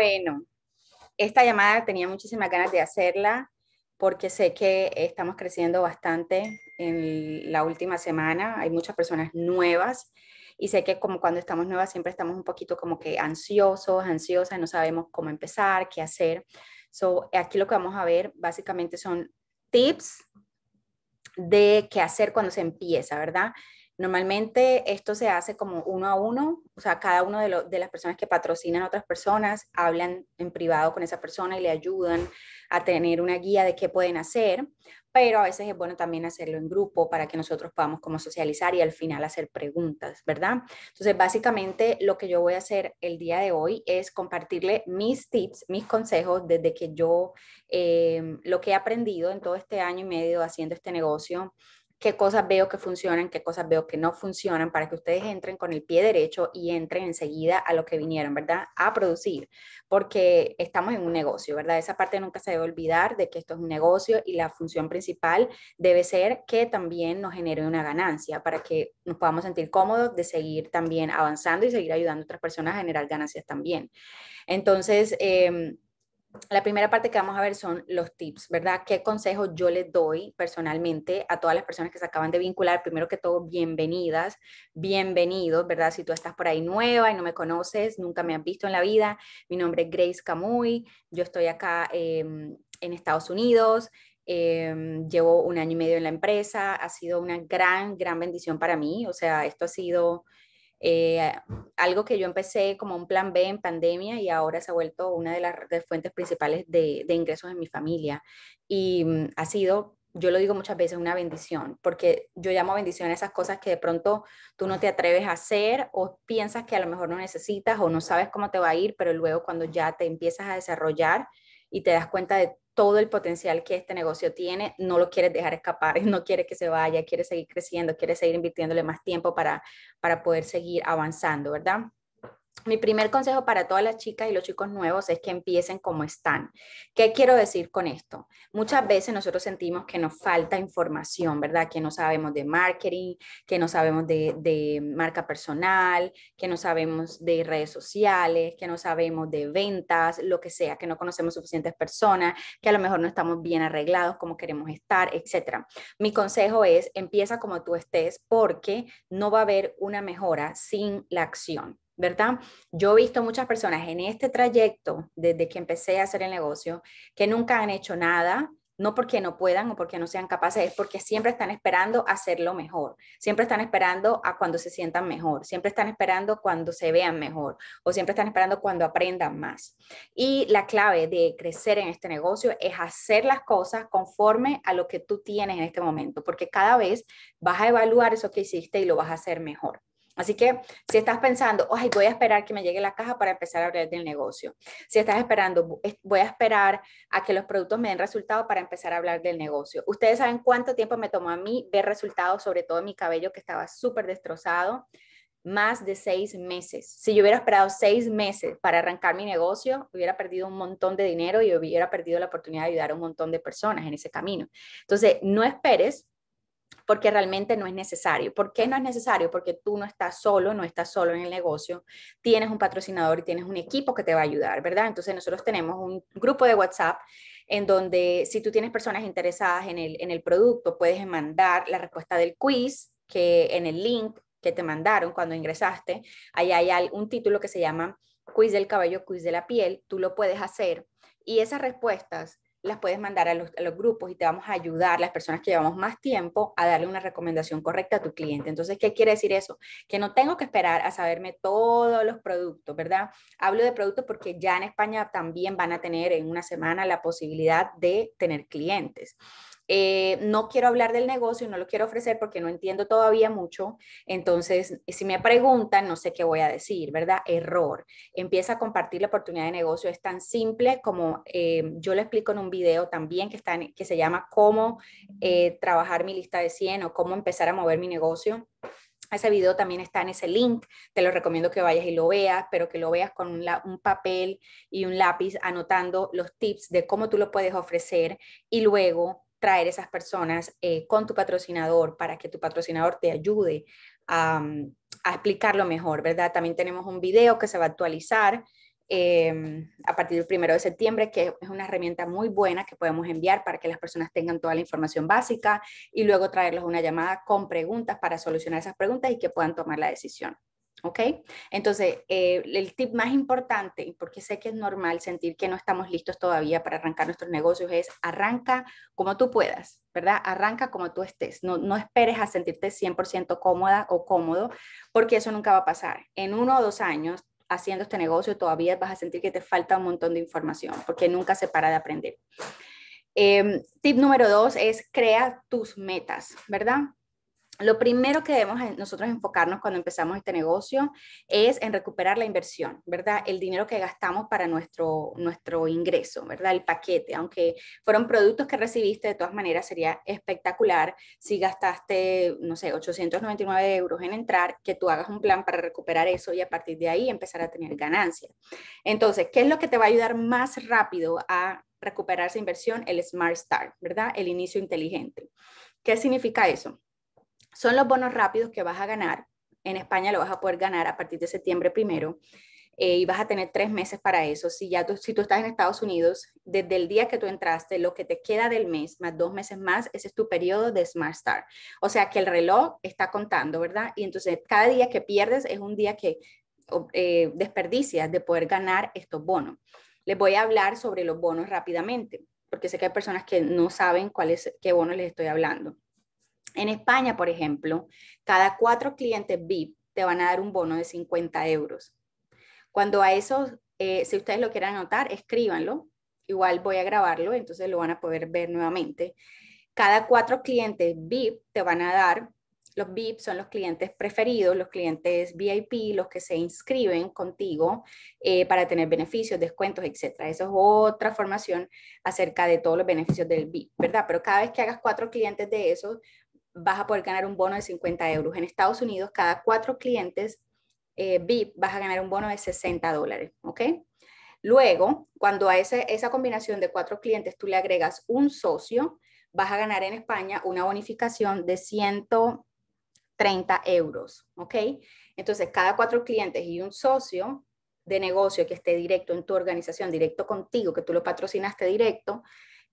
Bueno, esta llamada tenía muchísimas ganas de hacerla porque sé que estamos creciendo bastante en la última semana. Hay muchas personas nuevas y sé que como cuando estamos nuevas siempre estamos un poquito como que ansiosos, ansiosas, no sabemos cómo empezar, qué hacer. So, aquí lo que vamos a ver básicamente son tips de qué hacer cuando se empieza, ¿verdad? Normalmente esto se hace como uno a uno, o sea, cada uno de, las personas que patrocinan a otras personas hablan en privado con esa persona y le ayudan a tener una guía de qué pueden hacer, pero a veces es bueno también hacerlo en grupo para que nosotros podamos como socializar y al final hacer preguntas, ¿verdad? Entonces, básicamente lo que yo voy a hacer el día de hoy es compartirle mis tips, mis consejos desde que yo, eh, lo que he aprendido en todo este año y medio haciendo este negocio qué cosas veo que funcionan, qué cosas veo que no funcionan, para que ustedes entren con el pie derecho y entren enseguida a lo que vinieron, ¿verdad? A producir, porque estamos en un negocio, ¿verdad? Esa parte nunca se debe olvidar de que esto es un negocio y la función principal debe ser que también nos genere una ganancia para que nos podamos sentir cómodos de seguir también avanzando y seguir ayudando a otras personas a generar ganancias también. Entonces, eh, la primera parte que vamos a ver son los tips, ¿verdad? ¿Qué consejos yo les doy personalmente a todas las personas que se acaban de vincular? Primero que todo, bienvenidas, bienvenidos, ¿verdad? Si tú estás por ahí nueva y no me conoces, nunca me has visto en la vida, mi nombre es Grace Camuy, yo estoy acá em, en Estados Unidos, em, llevo un año y medio en la empresa, ha sido una gran, gran bendición para mí, o sea, esto ha sido... Eh, algo que yo empecé como un plan B en pandemia y ahora se ha vuelto una de las fuentes principales de, ingresos en mi familia. Y mm, ha sido, yo lo digo muchas veces, una bendición, porque yo llamo bendición a esas cosas que de pronto tú no te atreves a hacer o piensas que a lo mejor no necesitas o no sabes cómo te va a ir, pero luego cuando ya te empiezas a desarrollar, y te das cuenta de todo el potencial que este negocio tiene, no lo quieres dejar escapar, no quieres que se vaya, quieres seguir creciendo, quieres seguir invirtiéndole más tiempo para, para poder seguir avanzando, ¿verdad? Mi primer consejo para todas las chicas y los chicos nuevos es que empiecen como están. ¿Qué quiero decir con esto? Muchas veces nosotros sentimos que nos falta información, ¿verdad? Que no sabemos de marketing, que no sabemos de, marca personal, que no sabemos de redes sociales, que no sabemos de ventas, lo que sea, que no conocemos suficientes personas, que a lo mejor no estamos bien arreglados como queremos estar, etc. Mi consejo es, empieza como tú estés porque no va a haber una mejora sin la acción. ¿verdad? Yo he visto muchas personas en este trayecto, desde que empecé a hacer el negocio, que nunca han hecho nada, no porque no puedan o porque no sean capaces, es porque siempre están esperando hacerlo mejor, siempre están esperando a cuando se sientan mejor, siempre están esperando cuando se vean mejor o siempre están esperando cuando aprendan más. Y la clave de crecer en este negocio es hacer las cosas conforme a lo que tú tienes en este momento, porque cada vez vas a evaluar eso que hiciste y lo vas a hacer mejor. Así que si estás pensando, ay, voy a esperar que me llegue la caja para empezar a hablar del negocio. Si estás esperando, voy a esperar a que los productos me den resultado para empezar a hablar del negocio. Ustedes saben cuánto tiempo me tomó a mí ver resultados, sobre todo en mi cabello que estaba súper destrozado. Más de seis meses. Si yo hubiera esperado seis meses para arrancar mi negocio, hubiera perdido un montón de dinero y hubiera perdido la oportunidad de ayudar a un montón de personas en ese camino. Entonces, no esperes porque realmente no es necesario. ¿Por qué no es necesario? Porque tú no estás solo, no estás solo en el negocio, tienes un patrocinador y tienes un equipo que te va a ayudar, ¿verdad? Entonces nosotros tenemos un grupo de WhatsApp en donde si tú tienes personas interesadas en el, producto, puedes mandar la respuesta del quiz que en el link que te mandaron cuando ingresaste, ahí hay un título que se llama quiz del cabello, quiz de la piel, tú lo puedes hacer y esas respuestas las puedes mandar a los, grupos y te vamos a ayudar, las personas que llevamos más tiempo, a darle una recomendación correcta a tu cliente. Entonces, ¿qué quiere decir eso? Que no tengo que esperar a saberme todos los productos, ¿verdad? Hablo de productos porque ya en España también van a tener en una semana la posibilidad de tener clientes. Eh, no quiero hablar del negocio, no lo quiero ofrecer porque no entiendo todavía mucho. Entonces, si me preguntan, no sé qué voy a decir, ¿verdad? Error. Empieza a compartir la oportunidad de negocio. Es tan simple como eh, yo lo explico en un video también que, está que se llama Cómo eh, trabajar mi lista de 100 o cómo empezar a mover mi negocio. Ese video también está en ese link, te lo recomiendo que vayas y lo veas, pero que lo veas con un, un, papel y un lápiz anotando los tips de cómo tú lo puedes ofrecer y luego traer esas personas eh, con tu patrocinador para que tu patrocinador te ayude mm, a, explicarlo mejor, ¿verdad? También tenemos un video que se va a actualizar em, a partir del primero de septiembre, que es una herramienta muy buena que podemos enviar para que las personas tengan toda la información básica y luego traerlos una llamada con preguntas para solucionar esas preguntas y que puedan tomar la decisión. ¿Ok? Entonces, eh, el tip más importante, porque sé que es normal sentir que no estamos listos todavía para arrancar nuestros negocios, es arranca como tú puedas, ¿verdad? Arranca como tú estés. No, no esperes a sentirte 100% cómoda o cómodo, porque eso nunca va a pasar. En uno o dos años haciendo este negocio todavía vas a sentir que te falta un montón de información, porque nunca se para de aprender. Em, tip número dos es crea tus metas, ¿verdad? lo primero que debemos nosotros enfocarnos cuando empezamos este negocio es en recuperar la inversión, ¿verdad? El dinero que gastamos para nuestro, nuestro ingreso, ¿verdad? El paquete, aunque fueron productos que recibiste, de todas maneras sería espectacular si gastaste, no sé, 899 euros en entrar, que tú hagas un plan para recuperar eso y a partir de ahí empezar a tener ganancias. Entonces, ¿qué es lo que te va a ayudar más rápido a recuperar esa inversión? El Smart Start, ¿verdad? El inicio inteligente. ¿Qué significa eso? son los bonos rápidos que vas a ganar. En España lo vas a poder ganar a partir de septiembre primero eh, y vas a tener tres meses para eso. Si ya tú, si tú estás en Estados Unidos, desde el día que tú entraste, lo que te queda del mes más dos meses más, ese es tu periodo de Smart Start. O sea que el reloj está contando, ¿verdad? Y entonces cada día que pierdes es un día que eh, desperdicias de poder ganar estos bonos. Les voy a hablar sobre los bonos rápidamente, porque sé que hay personas que no saben cuál es, qué bonos les estoy hablando. En España, por ejemplo, cada cuatro clientes VIP te van a dar un bono de 50 euros. Cuando a eso, eh, si ustedes lo quieran anotar, escríbanlo. Igual voy a grabarlo, entonces lo van a poder ver nuevamente. Cada cuatro clientes VIP te van a dar, los VIP son los clientes preferidos, los clientes VIP, los que se inscriben contigo eh, para tener beneficios, descuentos, etc. Esa es otra formación acerca de todos los beneficios del VIP, ¿verdad? Pero cada vez que hagas cuatro clientes de esos, vas a poder ganar un bono de 50 euros. En Estados Unidos, cada cuatro clientes eh, VIP vas a ganar un bono de 60 dólares, ¿ok? Luego, cuando a esa, esa combinación de cuatro clientes tú le agregas un socio, vas a ganar en España una bonificación de 130 euros, ¿ok? Entonces, cada cuatro clientes y un socio de negocio que esté directo en tu organización, directo contigo, que tú lo patrocinaste directo,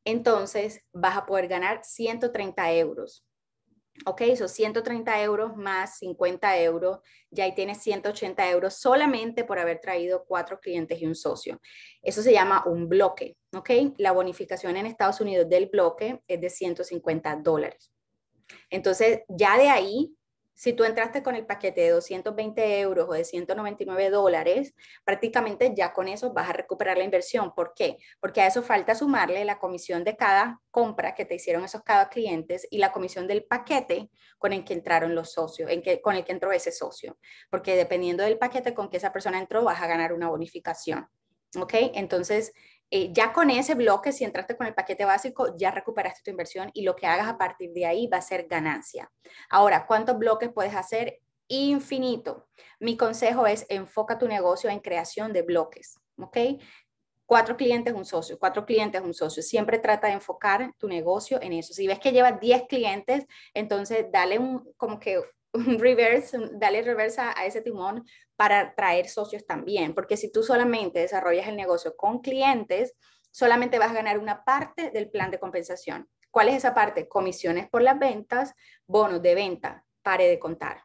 entonces vas a poder ganar 130 euros, Ok, esos 130 euros más 50 euros, ya ahí tienes 180 euros solamente por haber traído cuatro clientes y un socio. Eso se llama un bloque, ok. La bonificación en Estados Unidos del bloque es de 150 dólares. Entonces, ya de ahí si tú entraste con el paquete de 220 euros o de 199 dólares, prácticamente ya con eso vas a recuperar la inversión. ¿Por qué? Porque a eso falta sumarle la comisión de cada compra que te hicieron esos cada clientes y la comisión del paquete con el que entraron los socios, con el que entró ese socio. Porque dependiendo del paquete con que esa persona entró, vas a ganar una bonificación. ¿Ok? Entonces, eh, ya con ese bloque, si entraste con el paquete básico, ya recuperaste tu inversión y lo que hagas a partir de ahí va a ser ganancia. Ahora, ¿cuántos bloques puedes hacer? Infinito. Mi consejo es enfoca tu negocio en creación de bloques, ¿ok? Cuatro clientes, un socio, cuatro clientes, un socio. Siempre trata de enfocar tu negocio en eso. Si ves que llevas 10 clientes, entonces dale un, como que un reverse, dale reversa a ese timón para traer socios también, porque si tú solamente desarrollas el negocio con clientes, solamente vas a ganar una parte del plan de compensación. ¿Cuál es esa parte? Comisiones por las ventas, bonos de venta, pare de contar.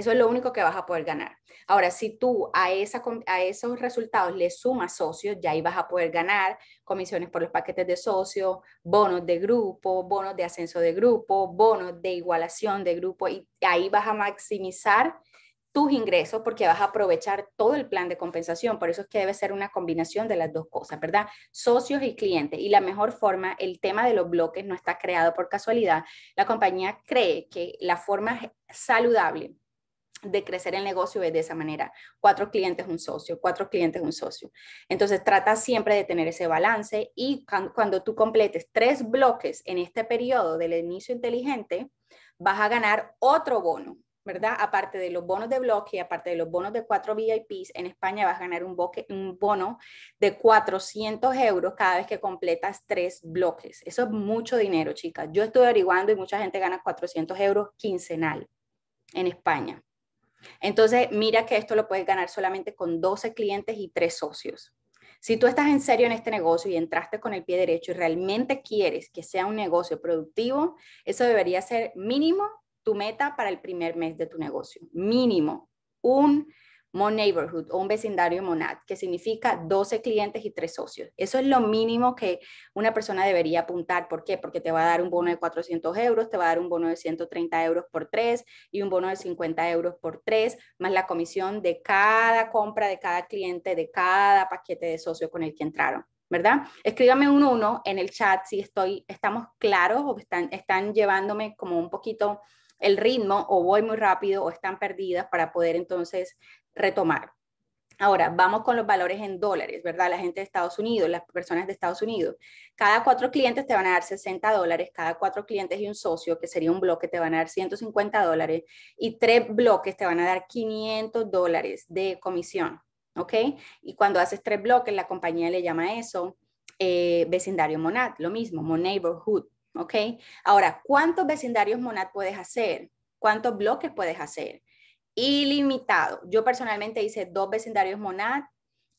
Eso es lo único que vas a poder ganar. Ahora, si tú a, esa, a esos resultados le sumas socios, ya ahí vas a poder ganar comisiones por los paquetes de socios, bonos de grupo, bonos de ascenso de grupo, bonos de igualación de grupo, y ahí vas a maximizar tus ingresos porque vas a aprovechar todo el plan de compensación. Por eso es que debe ser una combinación de las dos cosas, ¿verdad? Socios y clientes. Y la mejor forma, el tema de los bloques no está creado por casualidad. La compañía cree que la forma saludable de crecer el negocio es de esa manera. Cuatro clientes, un socio, cuatro clientes, un socio. Entonces, trata siempre de tener ese balance y cuando tú completes tres bloques en este periodo del inicio inteligente, vas a ganar otro bono, ¿verdad? Aparte de los bonos de bloque, aparte de los bonos de cuatro VIPs, en España vas a ganar un, bono de 400 euros cada vez que completas tres bloques. Eso es mucho dinero, chicas. Yo estoy averiguando y mucha gente gana 400 euros quincenal en España. Entonces, mira que esto lo puedes ganar solamente con 12 clientes y 3 socios. Si tú estás en serio en este negocio y entraste con el pie derecho y realmente quieres que sea un negocio productivo, eso debería ser mínimo tu meta para el primer mes de tu negocio. Mínimo. Un Mon Neighborhood o un vecindario Monad, que significa 12 clientes y 3 socios. Eso es lo mínimo que una persona debería apuntar. ¿Por qué? Porque te va a dar un bono de 400 euros, te va a dar un bono de 130 euros por 3 y un bono de 50 euros por 3, más la comisión de cada compra, de cada cliente, de cada paquete de socio con el que entraron. ¿verdad? Escríbame un uno en el chat si estoy, estamos claros o están, están llevándome como un poquito el ritmo o voy muy rápido o están perdidas para poder entonces retomar. Ahora, vamos con los valores en dólares, ¿verdad? La gente de Estados Unidos, las personas de Estados Unidos. Cada cuatro clientes te van a dar 60 dólares, cada cuatro clientes y un socio, que sería un bloque, te van a dar 150 dólares, y tres bloques te van a dar 500 dólares de comisión, ¿ok? Y cuando haces tres bloques, la compañía le llama eso eh, vecindario monad, lo mismo, Mon Neighborhood, ¿ok? Ahora, ¿cuántos vecindarios monad puedes hacer? ¿Cuántos bloques puedes hacer? ilimitado. Yo personalmente hice dos vecindarios Monad,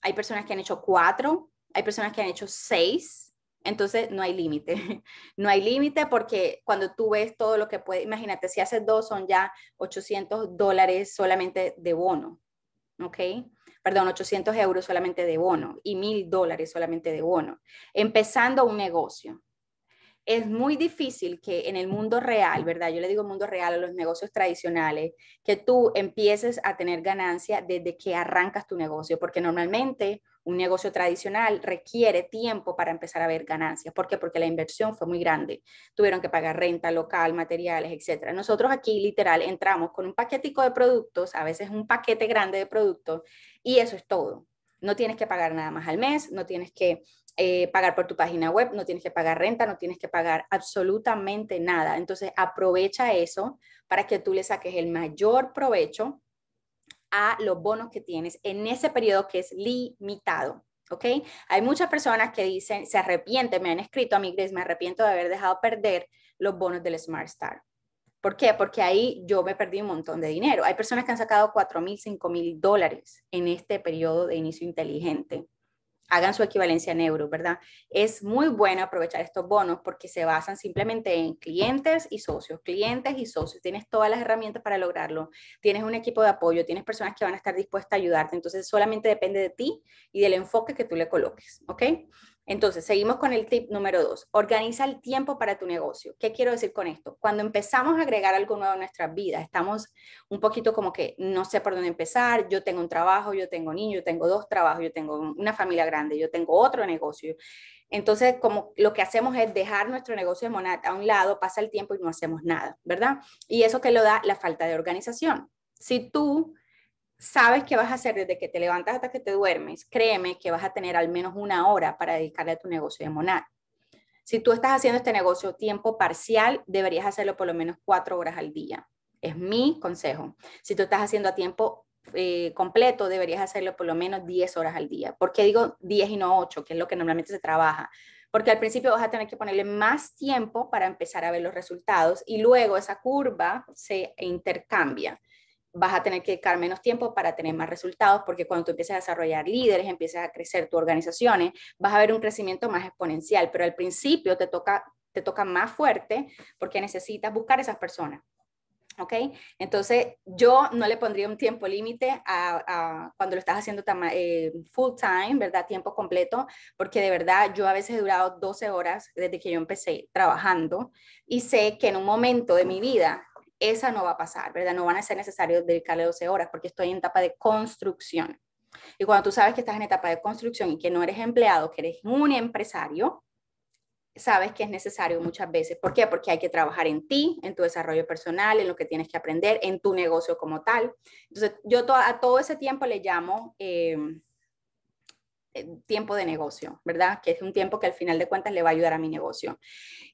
hay personas que han hecho cuatro, hay personas que han hecho seis, entonces no hay límite. No hay límite porque cuando tú ves todo lo que puedes, imagínate, si haces dos son ya 800 dólares solamente de bono, ¿ok? Perdón, 800 euros solamente de bono y 1000 dólares solamente de bono, empezando un negocio es muy difícil que en el mundo real, ¿verdad? Yo le digo mundo real a los negocios tradicionales, que tú empieces a tener ganancia desde que arrancas tu negocio, porque normalmente un negocio tradicional requiere tiempo para empezar a ver ganancias. ¿Por qué? Porque la inversión fue muy grande. Tuvieron que pagar renta local, materiales, etc. Nosotros aquí literal entramos con un paquetico de productos, a veces un paquete grande de productos, y eso es todo. No tienes que pagar nada más al mes, no tienes que eh, pagar por tu página web, no tienes que pagar renta, no tienes que pagar absolutamente nada. Entonces aprovecha eso para que tú le saques el mayor provecho a los bonos que tienes en ese periodo que es limitado. ¿Ok? Hay muchas personas que dicen, se arrepiente me han escrito a mí, me arrepiento de haber dejado perder los bonos del Smart Star. ¿Por qué? Porque ahí yo me perdí un montón de dinero. Hay personas que han sacado 4 mil, 5 mil dólares en este periodo de inicio inteligente hagan su equivalencia en euros, ¿verdad? Es muy bueno aprovechar estos bonos porque se basan simplemente en clientes y socios, clientes y socios. Tienes todas las herramientas para lograrlo, tienes un equipo de apoyo, tienes personas que van a estar dispuestas a ayudarte, entonces solamente depende de ti y del enfoque que tú le coloques, ¿ok? Entonces, seguimos con el tip número dos. Organiza el tiempo para tu negocio. ¿Qué quiero decir con esto? Cuando empezamos a agregar algo nuevo a nuestras vidas, estamos un poquito como que no sé por dónde empezar. Yo tengo un trabajo, yo tengo niños, yo tengo dos trabajos, yo tengo una familia grande, yo tengo otro negocio. Entonces, como lo que hacemos es dejar nuestro negocio de Monat a un lado, pasa el tiempo y no hacemos nada, ¿verdad? Y eso que lo da la falta de organización. Si tú sabes qué vas a hacer desde que te levantas hasta que te duermes, créeme que vas a tener al menos una hora para dedicarle a tu negocio de Monar. Si tú estás haciendo este negocio tiempo parcial, deberías hacerlo por lo menos cuatro horas al día. Es mi consejo. Si tú estás haciendo a tiempo eh, completo, deberías hacerlo por lo menos diez horas al día. ¿Por qué digo 10 y no ocho? que es lo que normalmente se trabaja? Porque al principio vas a tener que ponerle más tiempo para empezar a ver los resultados y luego esa curva se intercambia vas a tener que dedicar menos tiempo para tener más resultados, porque cuando tú empiezas a desarrollar líderes, empiezas a crecer tus organizaciones, vas a ver un crecimiento más exponencial, pero al principio te toca, te toca más fuerte porque necesitas buscar esas personas. ¿Ok? Entonces, yo no le pondría un tiempo límite a, cuando lo estás haciendo eh, full time, ¿verdad? Tiempo completo, porque de verdad yo a veces he durado 12 horas desde que yo empecé trabajando y sé que en un momento de mi vida esa no va a pasar, ¿verdad? No van a ser necesarios dedicarle 12 horas porque estoy en etapa de construcción. Y cuando tú sabes que estás en etapa de construcción y que no eres empleado, que eres un empresario, sabes que es necesario muchas veces. ¿Por qué? Porque hay que trabajar en ti, en tu desarrollo personal, en lo que tienes que aprender, en tu negocio como tal. Entonces, yo a todo ese tiempo le llamo eh, eh, tiempo de negocio, ¿verdad? Que es un tiempo que al final de cuentas le va a ayudar a mi negocio.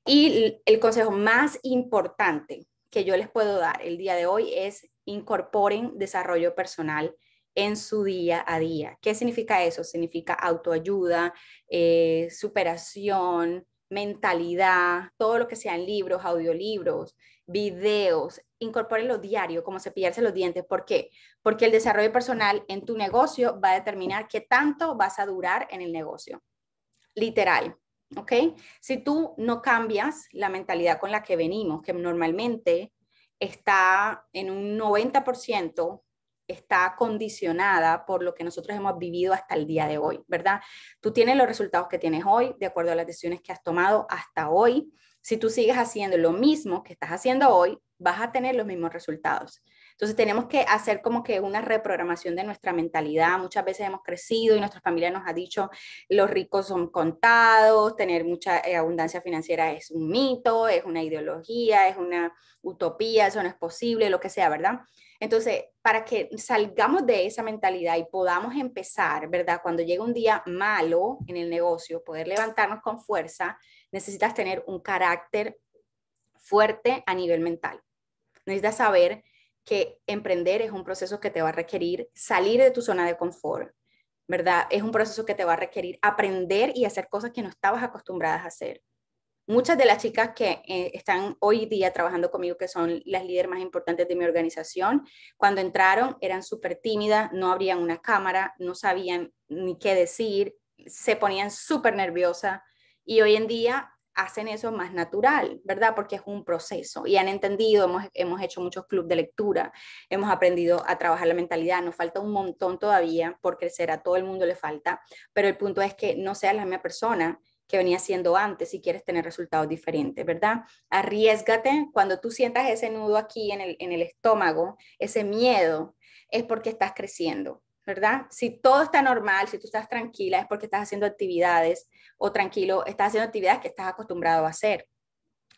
Y el consejo más importante que yo les puedo dar el día de hoy es incorporen desarrollo personal en su día a día. ¿Qué significa eso? Significa autoayuda, eh, superación, mentalidad, todo lo que sean libros, audiolibros, videos, incorpórenlo diario, como cepillarse los dientes. ¿Por qué? Porque el desarrollo personal en tu negocio va a determinar qué tanto vas a durar en el negocio. Literal. ¿ok? Si tú no cambias la mentalidad con la que venimos, que normalmente está en un 90%, está condicionada por lo que nosotros hemos vivido hasta el día de hoy, ¿verdad? Tú tienes los resultados que tienes hoy, de acuerdo a las decisiones que has tomado hasta hoy. Si tú sigues haciendo lo mismo que estás haciendo hoy, vas a tener los mismos resultados. Entonces tenemos que hacer como que una reprogramación de nuestra mentalidad. Muchas veces hemos crecido y nuestra familia nos ha dicho, los ricos son contados, tener mucha eh, abundancia financiera es un mito, es una ideología, es una utopía, eso no es posible, lo que sea, ¿verdad? Entonces, para que salgamos de esa mentalidad y podamos empezar, ¿verdad? Cuando llega un día malo en el negocio, poder levantarnos con fuerza, necesitas tener un carácter fuerte a nivel mental. Necesitas saber que emprender es un proceso que te va a requerir salir de tu zona de confort, ¿verdad? Es un proceso que te va a requerir aprender y hacer cosas que no estabas acostumbradas a hacer. Muchas de las chicas que eh, están hoy día trabajando conmigo, que son las líderes más importantes de mi organización, cuando entraron eran súper tímidas, no abrían una cámara, no sabían ni qué decir, se ponían súper nerviosas y hoy en día hacen eso más natural, ¿verdad? Porque es un proceso y han entendido, hemos, hemos hecho muchos clubes de lectura, hemos aprendido a trabajar la mentalidad, nos falta un montón todavía por crecer, a todo el mundo le falta, pero el punto es que no seas la misma persona que venía siendo antes si quieres tener resultados diferentes, ¿verdad? Arriesgate cuando tú sientas ese nudo aquí en el, en el estómago, ese miedo, es porque estás creciendo ¿verdad? Si todo está normal, si tú estás tranquila, es porque estás haciendo actividades o tranquilo, estás haciendo actividades que estás acostumbrado a hacer.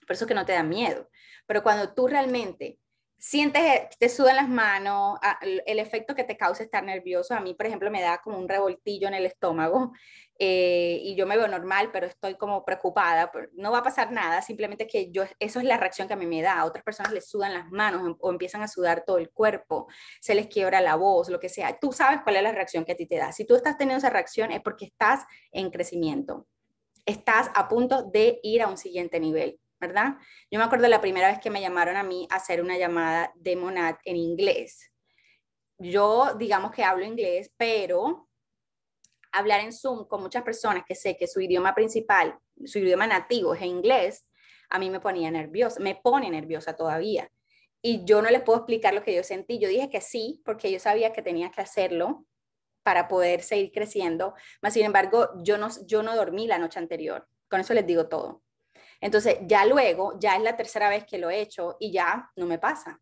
Por eso que no te da miedo. Pero cuando tú realmente sientes, que te sudan las manos, el efecto que te causa estar nervioso. A mí, por ejemplo, me da como un revoltillo en el estómago eh, y yo me veo normal, pero estoy como preocupada. No va a pasar nada, simplemente que yo, eso es la reacción que a mí me da. A otras personas les sudan las manos em, o empiezan a sudar todo el cuerpo, se les quiebra la voz, lo que sea. Tú sabes cuál es la reacción que a ti te da. Si tú estás teniendo esa reacción es porque estás en crecimiento. Estás a punto de ir a un siguiente nivel ¿verdad? Yo me acuerdo la primera vez que me llamaron a mí a hacer una llamada de Monad en inglés. Yo, digamos que hablo inglés, pero hablar en Zoom con muchas personas que sé que su idioma principal, su idioma nativo es inglés, a mí me ponía nerviosa, me pone nerviosa todavía. Y yo no les puedo explicar lo que yo sentí. Yo dije que sí, porque yo sabía que tenía que hacerlo para poder seguir creciendo. Mas, sin embargo, yo no, yo no dormí la noche anterior. Con eso les digo todo. Entonces, ya luego, ya es la tercera vez que lo he hecho y ya no me pasa.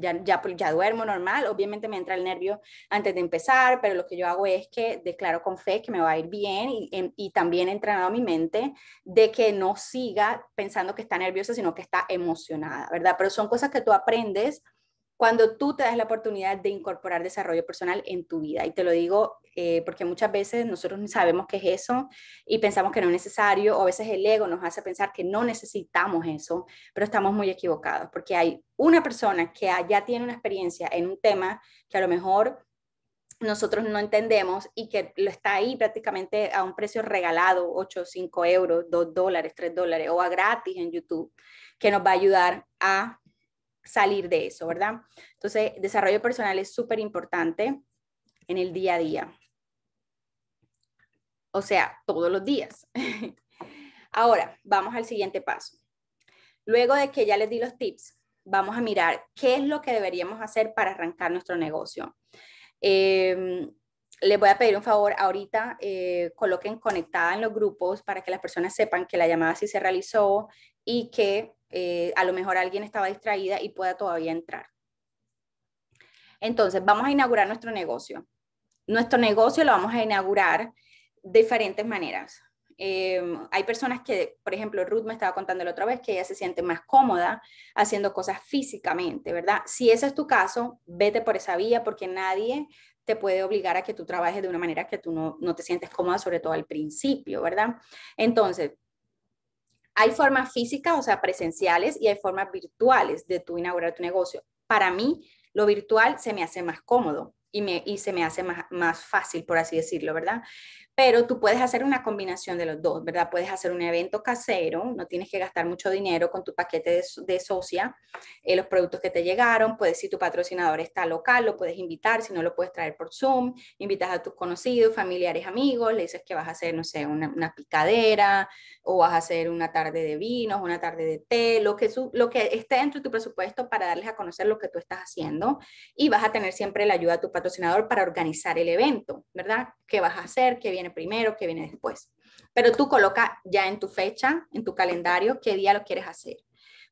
Ya, ya, pues, ya duermo normal, obviamente me entra el nervio antes de empezar, pero lo que yo hago es que declaro con fe que me va a ir bien y, también he entrenado mi mente de que no siga pensando que está nerviosa, sino que está emocionada, ¿verdad? Pero son cosas que tú aprendes cuando tú te das la oportunidad de incorporar desarrollo personal en tu vida. Y te lo digo eh, porque muchas veces nosotros sabemos qué es eso y pensamos que no es necesario, o a veces el ego nos hace pensar que no necesitamos eso, pero estamos muy equivocados, porque hay una persona que ya tiene una experiencia en un tema que a lo mejor nosotros no entendemos y que lo está ahí prácticamente a un precio regalado, 8, 5 euros, 2 dólares, 3 dólares o a gratis en YouTube, que nos va a ayudar a salir de eso, ¿verdad? Entonces, desarrollo personal es súper importante en el día a día. O sea, todos los días. Ahora, vamos al siguiente paso. Luego de que ya les di los tips, vamos a mirar qué es lo que deberíamos hacer para arrancar nuestro negocio. Em, les voy a pedir un favor, ahorita eh, coloquen conectada en los grupos para que las personas sepan que la llamada sí se realizó y que eh, a lo mejor alguien estaba distraída y pueda todavía entrar. Entonces, vamos a inaugurar nuestro negocio. Nuestro negocio lo vamos a inaugurar de diferentes maneras. Eh, hay personas que, por ejemplo, Ruth me estaba contando la otra vez que ella se siente más cómoda haciendo cosas físicamente, ¿verdad? Si ese es tu caso, vete por esa vía porque nadie te puede obligar a que tú trabajes de una manera que tú no, no te sientes cómoda, sobre todo al principio, ¿verdad? Entonces, hay formas físicas, o sea, presenciales, y hay formas virtuales de tu inaugurar tu negocio. Para mí, lo virtual se me hace más cómodo y, me, y se me hace más, más fácil, por así decirlo, ¿verdad? pero tú puedes hacer una combinación de los dos, ¿verdad? Puedes hacer un evento casero, no tienes que gastar mucho dinero con tu paquete de, de socia, eh, los productos que te llegaron, puedes, si tu patrocinador está local, lo puedes invitar, si no lo puedes traer por Zoom, invitas a tus conocidos, familiares, amigos, le dices que vas a hacer, no sé, una, picadera o vas a hacer una tarde de vinos, una tarde de té, lo que, lo que esté dentro de tu presupuesto para darles a conocer lo que tú estás haciendo y vas a tener siempre la ayuda de tu patrocinador para organizar el evento, ¿verdad? ¿Qué vas a hacer? ¿Qué viene primero, que viene después. Pero tú coloca ya en tu fecha, en tu calendario, qué día lo quieres hacer.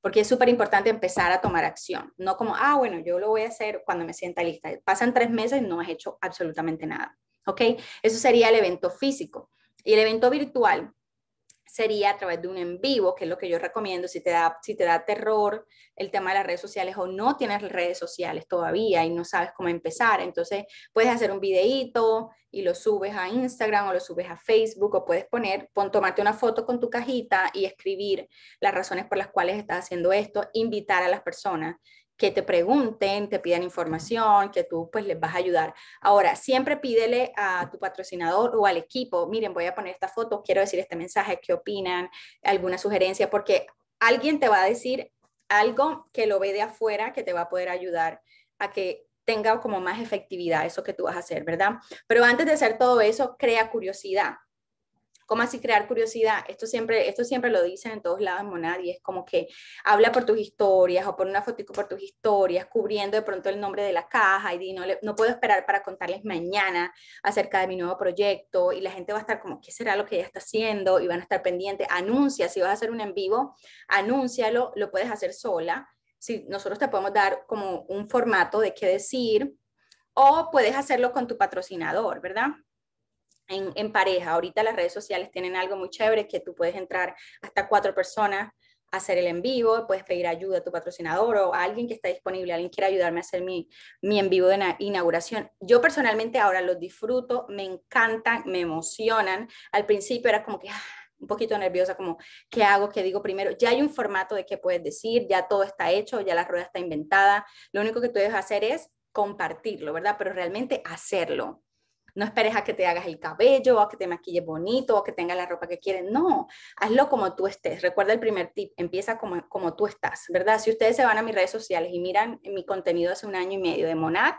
Porque es súper importante empezar a tomar acción. No como, ah, bueno, yo lo voy a hacer cuando me sienta lista. Pasan tres meses y no has hecho absolutamente nada. ¿Ok? Eso sería el evento físico. Y el evento virtual, sería a través de un en vivo, que es lo que yo recomiendo si te da, si te da terror el tema de las redes sociales o no tienes redes sociales todavía y no sabes cómo empezar. Entonces puedes hacer un videíto y lo subes a Instagram o lo subes a Facebook o puedes poner, pon, tomarte una foto con tu cajita y escribir las razones por las cuales estás haciendo esto, invitar a las personas que te pregunten, te pidan información, que tú pues les vas a ayudar. Ahora, siempre pídele a tu patrocinador o al equipo, miren, voy a poner esta foto, quiero decir este mensaje, qué opinan, alguna sugerencia, porque alguien te va a decir algo que lo ve de afuera que te va a poder ayudar a que tenga como más efectividad eso que tú vas a hacer, ¿verdad? Pero antes de hacer todo eso, crea curiosidad. ¿Cómo así crear curiosidad? Esto siempre, esto siempre lo dicen en todos lados en Monad y es como que habla por tus historias o pon una fotico por tus historias, cubriendo de pronto el nombre de la caja y di, no, no puedo esperar para contarles mañana acerca de mi nuevo proyecto y la gente va a estar como, ¿qué será lo que ella está haciendo? Y van a estar pendientes. Anuncia, si vas a hacer un en vivo, anúncialo, lo puedes hacer sola. Si nosotros te podemos dar como un formato de qué decir, o puedes hacerlo con tu patrocinador, ¿verdad? en, pareja. Ahorita las redes sociales tienen algo muy chévere que tú puedes entrar hasta cuatro personas a hacer el en vivo, puedes pedir ayuda a tu patrocinador o a alguien que está disponible, alguien quiere ayudarme a hacer mi, mi en vivo de inauguración. Yo personalmente ahora los disfruto, me encantan, me emocionan. Al principio era como que ah, un poquito nerviosa, como, ¿qué hago? ¿Qué digo primero? Ya hay un formato de qué puedes decir, ya todo está hecho, ya la rueda está inventada. Lo único que tú debes hacer es compartirlo, ¿verdad? Pero realmente hacerlo. No esperes a que te hagas el cabello, a que te maquilles bonito, a que tengas la ropa que quieres. No, hazlo como tú estés. Recuerda el primer tip, empieza como, como tú estás, ¿verdad? Si ustedes se van a mis redes sociales y miran mi contenido hace un año y medio de Monat,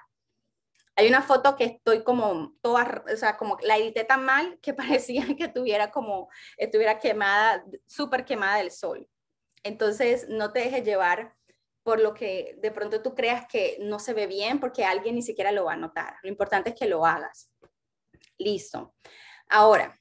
hay una foto que estoy como toda, o sea, como la edité tan mal que parecía que tuviera como, estuviera quemada, súper quemada del sol. Entonces, no te dejes llevar por lo que de pronto tú creas que no se ve bien porque alguien ni siquiera lo va a notar. Lo importante es que lo hagas. Listo. Ahora,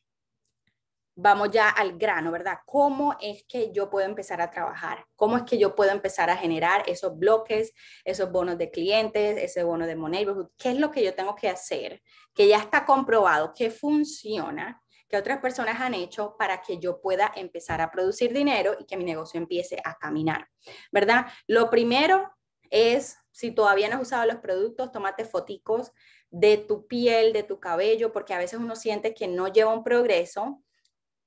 vamos ya al grano, ¿verdad? ¿Cómo es que yo puedo empezar a trabajar? ¿Cómo es que yo puedo empezar a generar esos bloques, esos bonos de clientes, ese bono de Money ¿Qué es lo que yo tengo que hacer? Que ya está comprobado, que funciona, que otras personas han hecho para que yo pueda empezar a producir dinero y que mi negocio empiece a caminar, ¿verdad? Lo primero es, si todavía no has usado los productos, tómate foticos de tu piel, de tu cabello, porque a veces uno siente que no lleva un progreso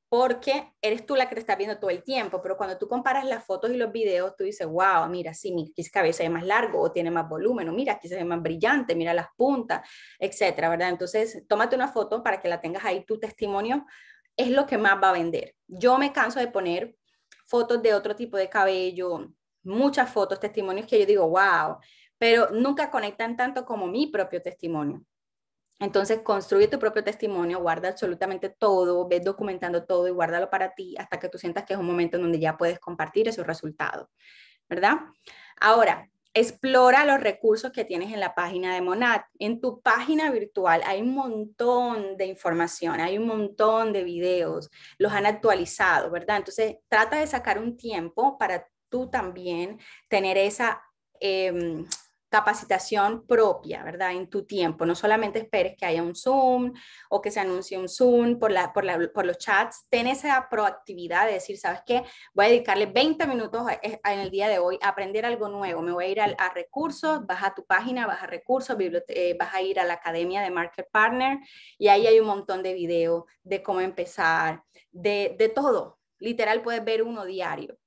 porque eres tú la que te estás viendo todo el tiempo, pero cuando tú comparas las fotos y los videos, tú dices, wow, mira, si mi cabeza es más largo o tiene más volumen, o mira, aquí se ve más brillante, mira las puntas, etcétera, ¿verdad? Entonces, tómate una foto para que la tengas ahí, tu testimonio es lo que más va a vender. Yo me canso de poner fotos de otro tipo de cabello, muchas fotos, testimonios que yo digo, wow, pero nunca conectan tanto como mi propio testimonio. Entonces, construye tu propio testimonio, guarda absolutamente todo, ves documentando todo y guárdalo para ti hasta que tú sientas que es un momento en donde ya puedes compartir esos resultados, ¿verdad? Ahora, explora los recursos que tienes en la página de Monad. En tu página virtual hay un montón de información, hay un montón de videos, los han actualizado, ¿verdad? Entonces, trata de sacar un tiempo para tú también tener esa... Eh, capacitación propia, ¿verdad? En tu tiempo. No solamente esperes que haya un Zoom o que se anuncie un Zoom por, por, los chats. Ten esa proactividad de decir, ¿sabes qué? Voy a dedicarle 20 minutos eh, en el día de hoy a aprender algo nuevo. Me voy a ir a, recursos, vas a tu página, vas a recursos, eh, vas a ir a la academia de Market Partner y ahí hay un montón de videos de cómo empezar, de, de todo. Literal, puedes ver uno diario.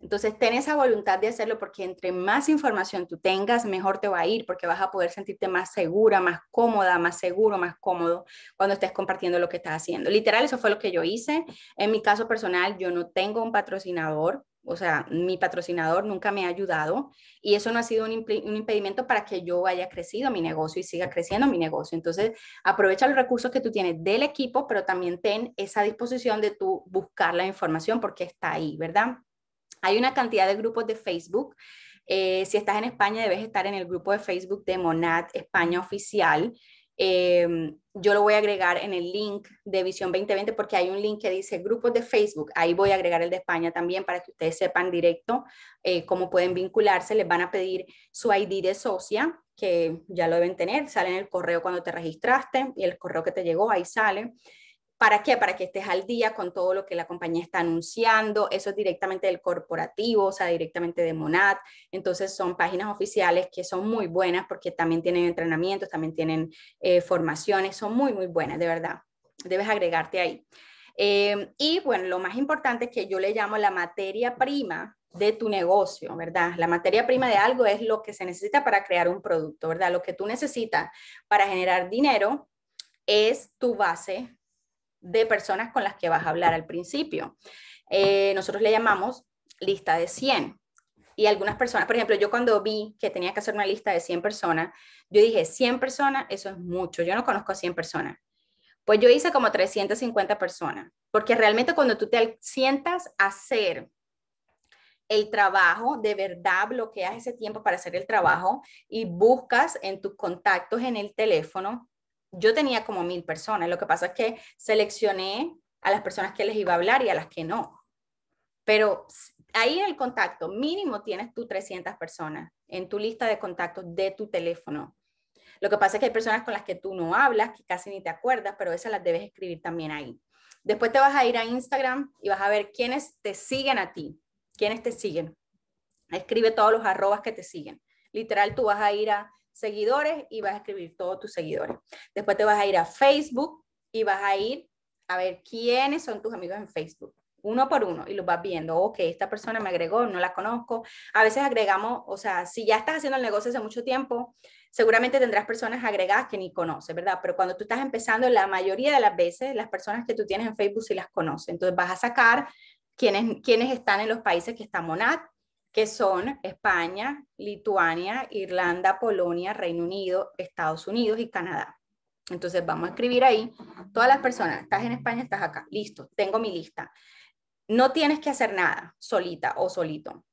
Entonces, ten esa voluntad de hacerlo porque entre más información tú tengas, mejor te va a ir porque vas a poder sentirte más segura, más cómoda, más seguro, más cómodo cuando estés compartiendo lo que estás haciendo. Literal, eso fue lo que yo hice. En mi caso personal, yo no tengo un patrocinador. O sea, mi patrocinador nunca me ha ayudado y eso no ha sido un, impedimento para que yo haya crecido mi negocio y siga creciendo mi negocio. Entonces, aprovecha los recursos que tú tienes del equipo, pero también ten esa disposición de tú buscar la información porque está ahí, ¿verdad? Hay una cantidad de grupos de Facebook. Eh, si estás en España, debes estar en el grupo de Facebook de Monad España Oficial. Em, yo lo voy a agregar en el link de Visión 2020 porque hay un link que dice grupos de Facebook. Ahí voy a agregar el de España también para que ustedes sepan directo eh, cómo pueden vincularse. Les van a pedir su ID de socia, que ya lo deben tener. Sale en el correo cuando te registraste y el correo que te llegó, ahí sale. ¿Para qué? Para que estés al día con todo lo que la compañía está anunciando. Eso es directamente del corporativo, o sea, directamente de Monat. Entonces son páginas oficiales que son muy buenas porque también tienen entrenamientos, también tienen eh, formaciones. Son muy, muy buenas, de verdad. Debes agregarte ahí. Em, y bueno, lo más importante es que yo le llamo la materia prima de tu negocio, ¿verdad? La materia prima de algo es lo que se necesita para crear un producto, ¿verdad? Lo que tú necesitas para generar dinero es tu base de personas con las que vas a hablar al principio. Eh, nosotros le llamamos lista de 100. Y algunas personas, por ejemplo, yo cuando vi que tenía que hacer una lista de 100 personas, yo dije, 100 personas, eso es mucho, yo no conozco a 100 personas. Pues yo hice como 350 personas, porque realmente cuando tú te sientas a hacer el trabajo, de verdad bloqueas ese tiempo para hacer el trabajo y buscas en tus contactos en el teléfono yo tenía como mil personas. Lo que pasa es que seleccioné a las personas que les iba a hablar y a las que no. Pero ahí en el contacto mínimo tienes tú 300 personas en tu lista de contactos de tu teléfono. Lo que pasa es que hay personas con las que tú no hablas, que casi ni te acuerdas, pero esas las debes escribir también ahí. Después te vas a ir a Instagram y vas a ver quiénes te siguen a ti, quiénes te siguen. Escribe todos los arrobas que te siguen. Literal, tú vas a ir a seguidores y vas a escribir todos tus seguidores. Después te vas a ir a Facebook y vas a ir a ver quiénes son tus amigos en Facebook uno por uno y los vas viendo, ok, esta persona me agregó, no la conozco. A veces agregamos, o sea, si ya estás haciendo el negocio hace mucho tiempo, seguramente tendrás personas agregadas que ni conoces, ¿verdad? Pero cuando tú estás empezando, la mayoría de las veces las personas que tú tienes en Facebook sí las conoces. Entonces vas a sacar quiénes quiénes están en los países que está Monat, que son España, Lituania, Irlanda, Polonia, Reino Unido, Estados Unidos y Canadá. Entonces vamos a escribir ahí todas las personas, estás en España, estás acá, listo, tengo mi lista. No tienes que hacer nada solita o solito.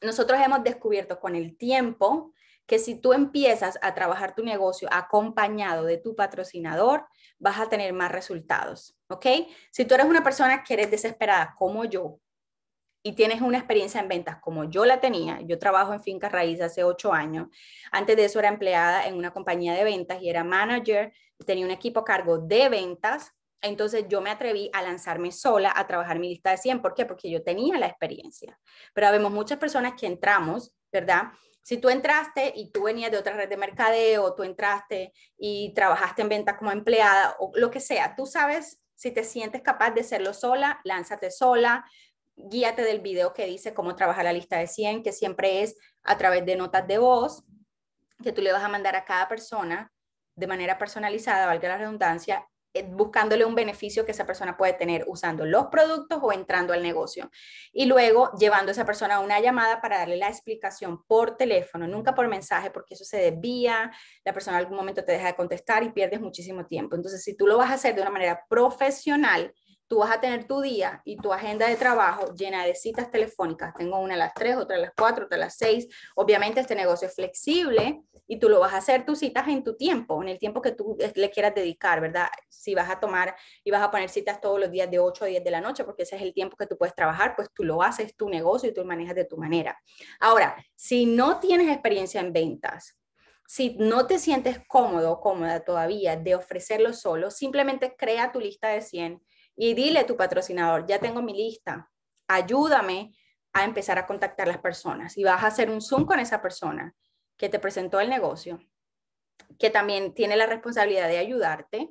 Nosotros hemos descubierto con el tiempo que si tú empiezas a trabajar tu negocio acompañado de tu patrocinador, vas a tener más resultados, ¿ok? Si tú eres una persona que eres desesperada como yo, y tienes una experiencia en ventas como yo la tenía, yo trabajo en Finca Raíz hace ocho años, antes de eso era empleada en una compañía de ventas y era manager, tenía un equipo a cargo de ventas, entonces yo me atreví a lanzarme sola a trabajar mi lista de 100, ¿por qué? Porque yo tenía la experiencia, pero vemos muchas personas que entramos, ¿verdad? Si tú entraste y tú venías de otra red de mercadeo, tú entraste y trabajaste en ventas como empleada o lo que sea, tú sabes si te sientes capaz de hacerlo sola, lánzate sola, guíate del video que dice cómo trabajar la lista de 100, que siempre es a través de notas de voz que tú le vas a mandar a cada persona de manera personalizada, valga la redundancia, eh, buscándole un beneficio que esa persona puede tener usando los productos o entrando al negocio. Y luego llevando a esa persona a una llamada para darle la explicación por teléfono, nunca por mensaje, porque eso se desvía, la persona en algún momento te deja de contestar y pierdes muchísimo tiempo. Entonces, si tú lo vas a hacer de una manera profesional, tú vas a tener tu día y tu agenda de trabajo llena de citas telefónicas. Tengo una a las tres, otra a las cuatro, otra a las seis. Obviamente este negocio es flexible y tú lo vas a hacer tus citas en tu tiempo, en el tiempo que tú eh, le quieras dedicar, ¿verdad? Si vas a tomar y vas a poner citas todos los días de 8 a 10 de la noche, porque ese es el tiempo que tú puedes trabajar, pues tú lo haces, tu negocio y tú lo manejas de tu manera. Ahora, si no tienes experiencia en ventas, si no te sientes cómodo, cómoda todavía de ofrecerlo solo, simplemente crea tu lista de 100 y dile a tu patrocinador, ya tengo mi lista, ayúdame a empezar a contactar las personas. Y vas a hacer un Zoom con esa persona que te presentó el negocio, que también tiene la responsabilidad de ayudarte,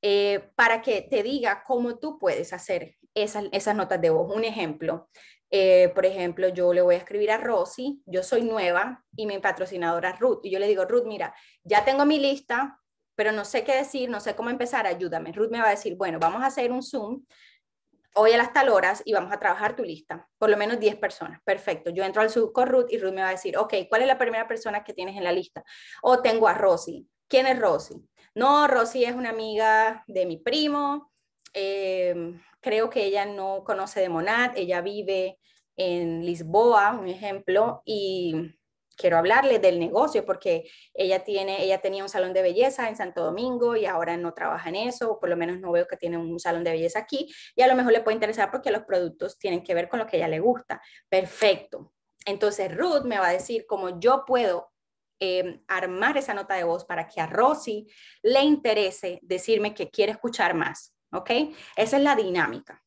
eh, para que te diga cómo tú puedes hacer esas, notas de voz. Un ejemplo, eh, por ejemplo, yo le voy a escribir a Rosy, yo soy nueva y mi patrocinadora es Ruth, y yo le digo, Ruth, mira, ya tengo mi lista, pero no sé qué decir, no sé cómo empezar, ayúdame. Ruth me va a decir, bueno, vamos a hacer un Zoom hoy a las tal horas y vamos a trabajar tu lista, por lo menos 10 personas. Perfecto. Yo entro al Zoom con Ruth y Ruth me va a decir, ok, ¿cuál es la primera persona que tienes en la lista? O oh, tengo a Rosy. ¿Quién es Rosy? No, Rosy es una amiga de mi primo. Em, creo que ella no conoce de Monad, ella vive en Lisboa, un ejemplo, y quiero hablarle del negocio porque ella tiene, ella tenía un salón de belleza en Santo Domingo y ahora no trabaja en eso, o por lo menos no veo que tiene un salón de belleza aquí, y a lo mejor le puede interesar porque los productos tienen que ver con lo que a ella le gusta. Perfecto. Entonces Ruth me va a decir cómo yo puedo eh, armar esa nota de voz para que a Rosy le interese decirme que quiere escuchar más, ¿ok? Esa es la dinámica.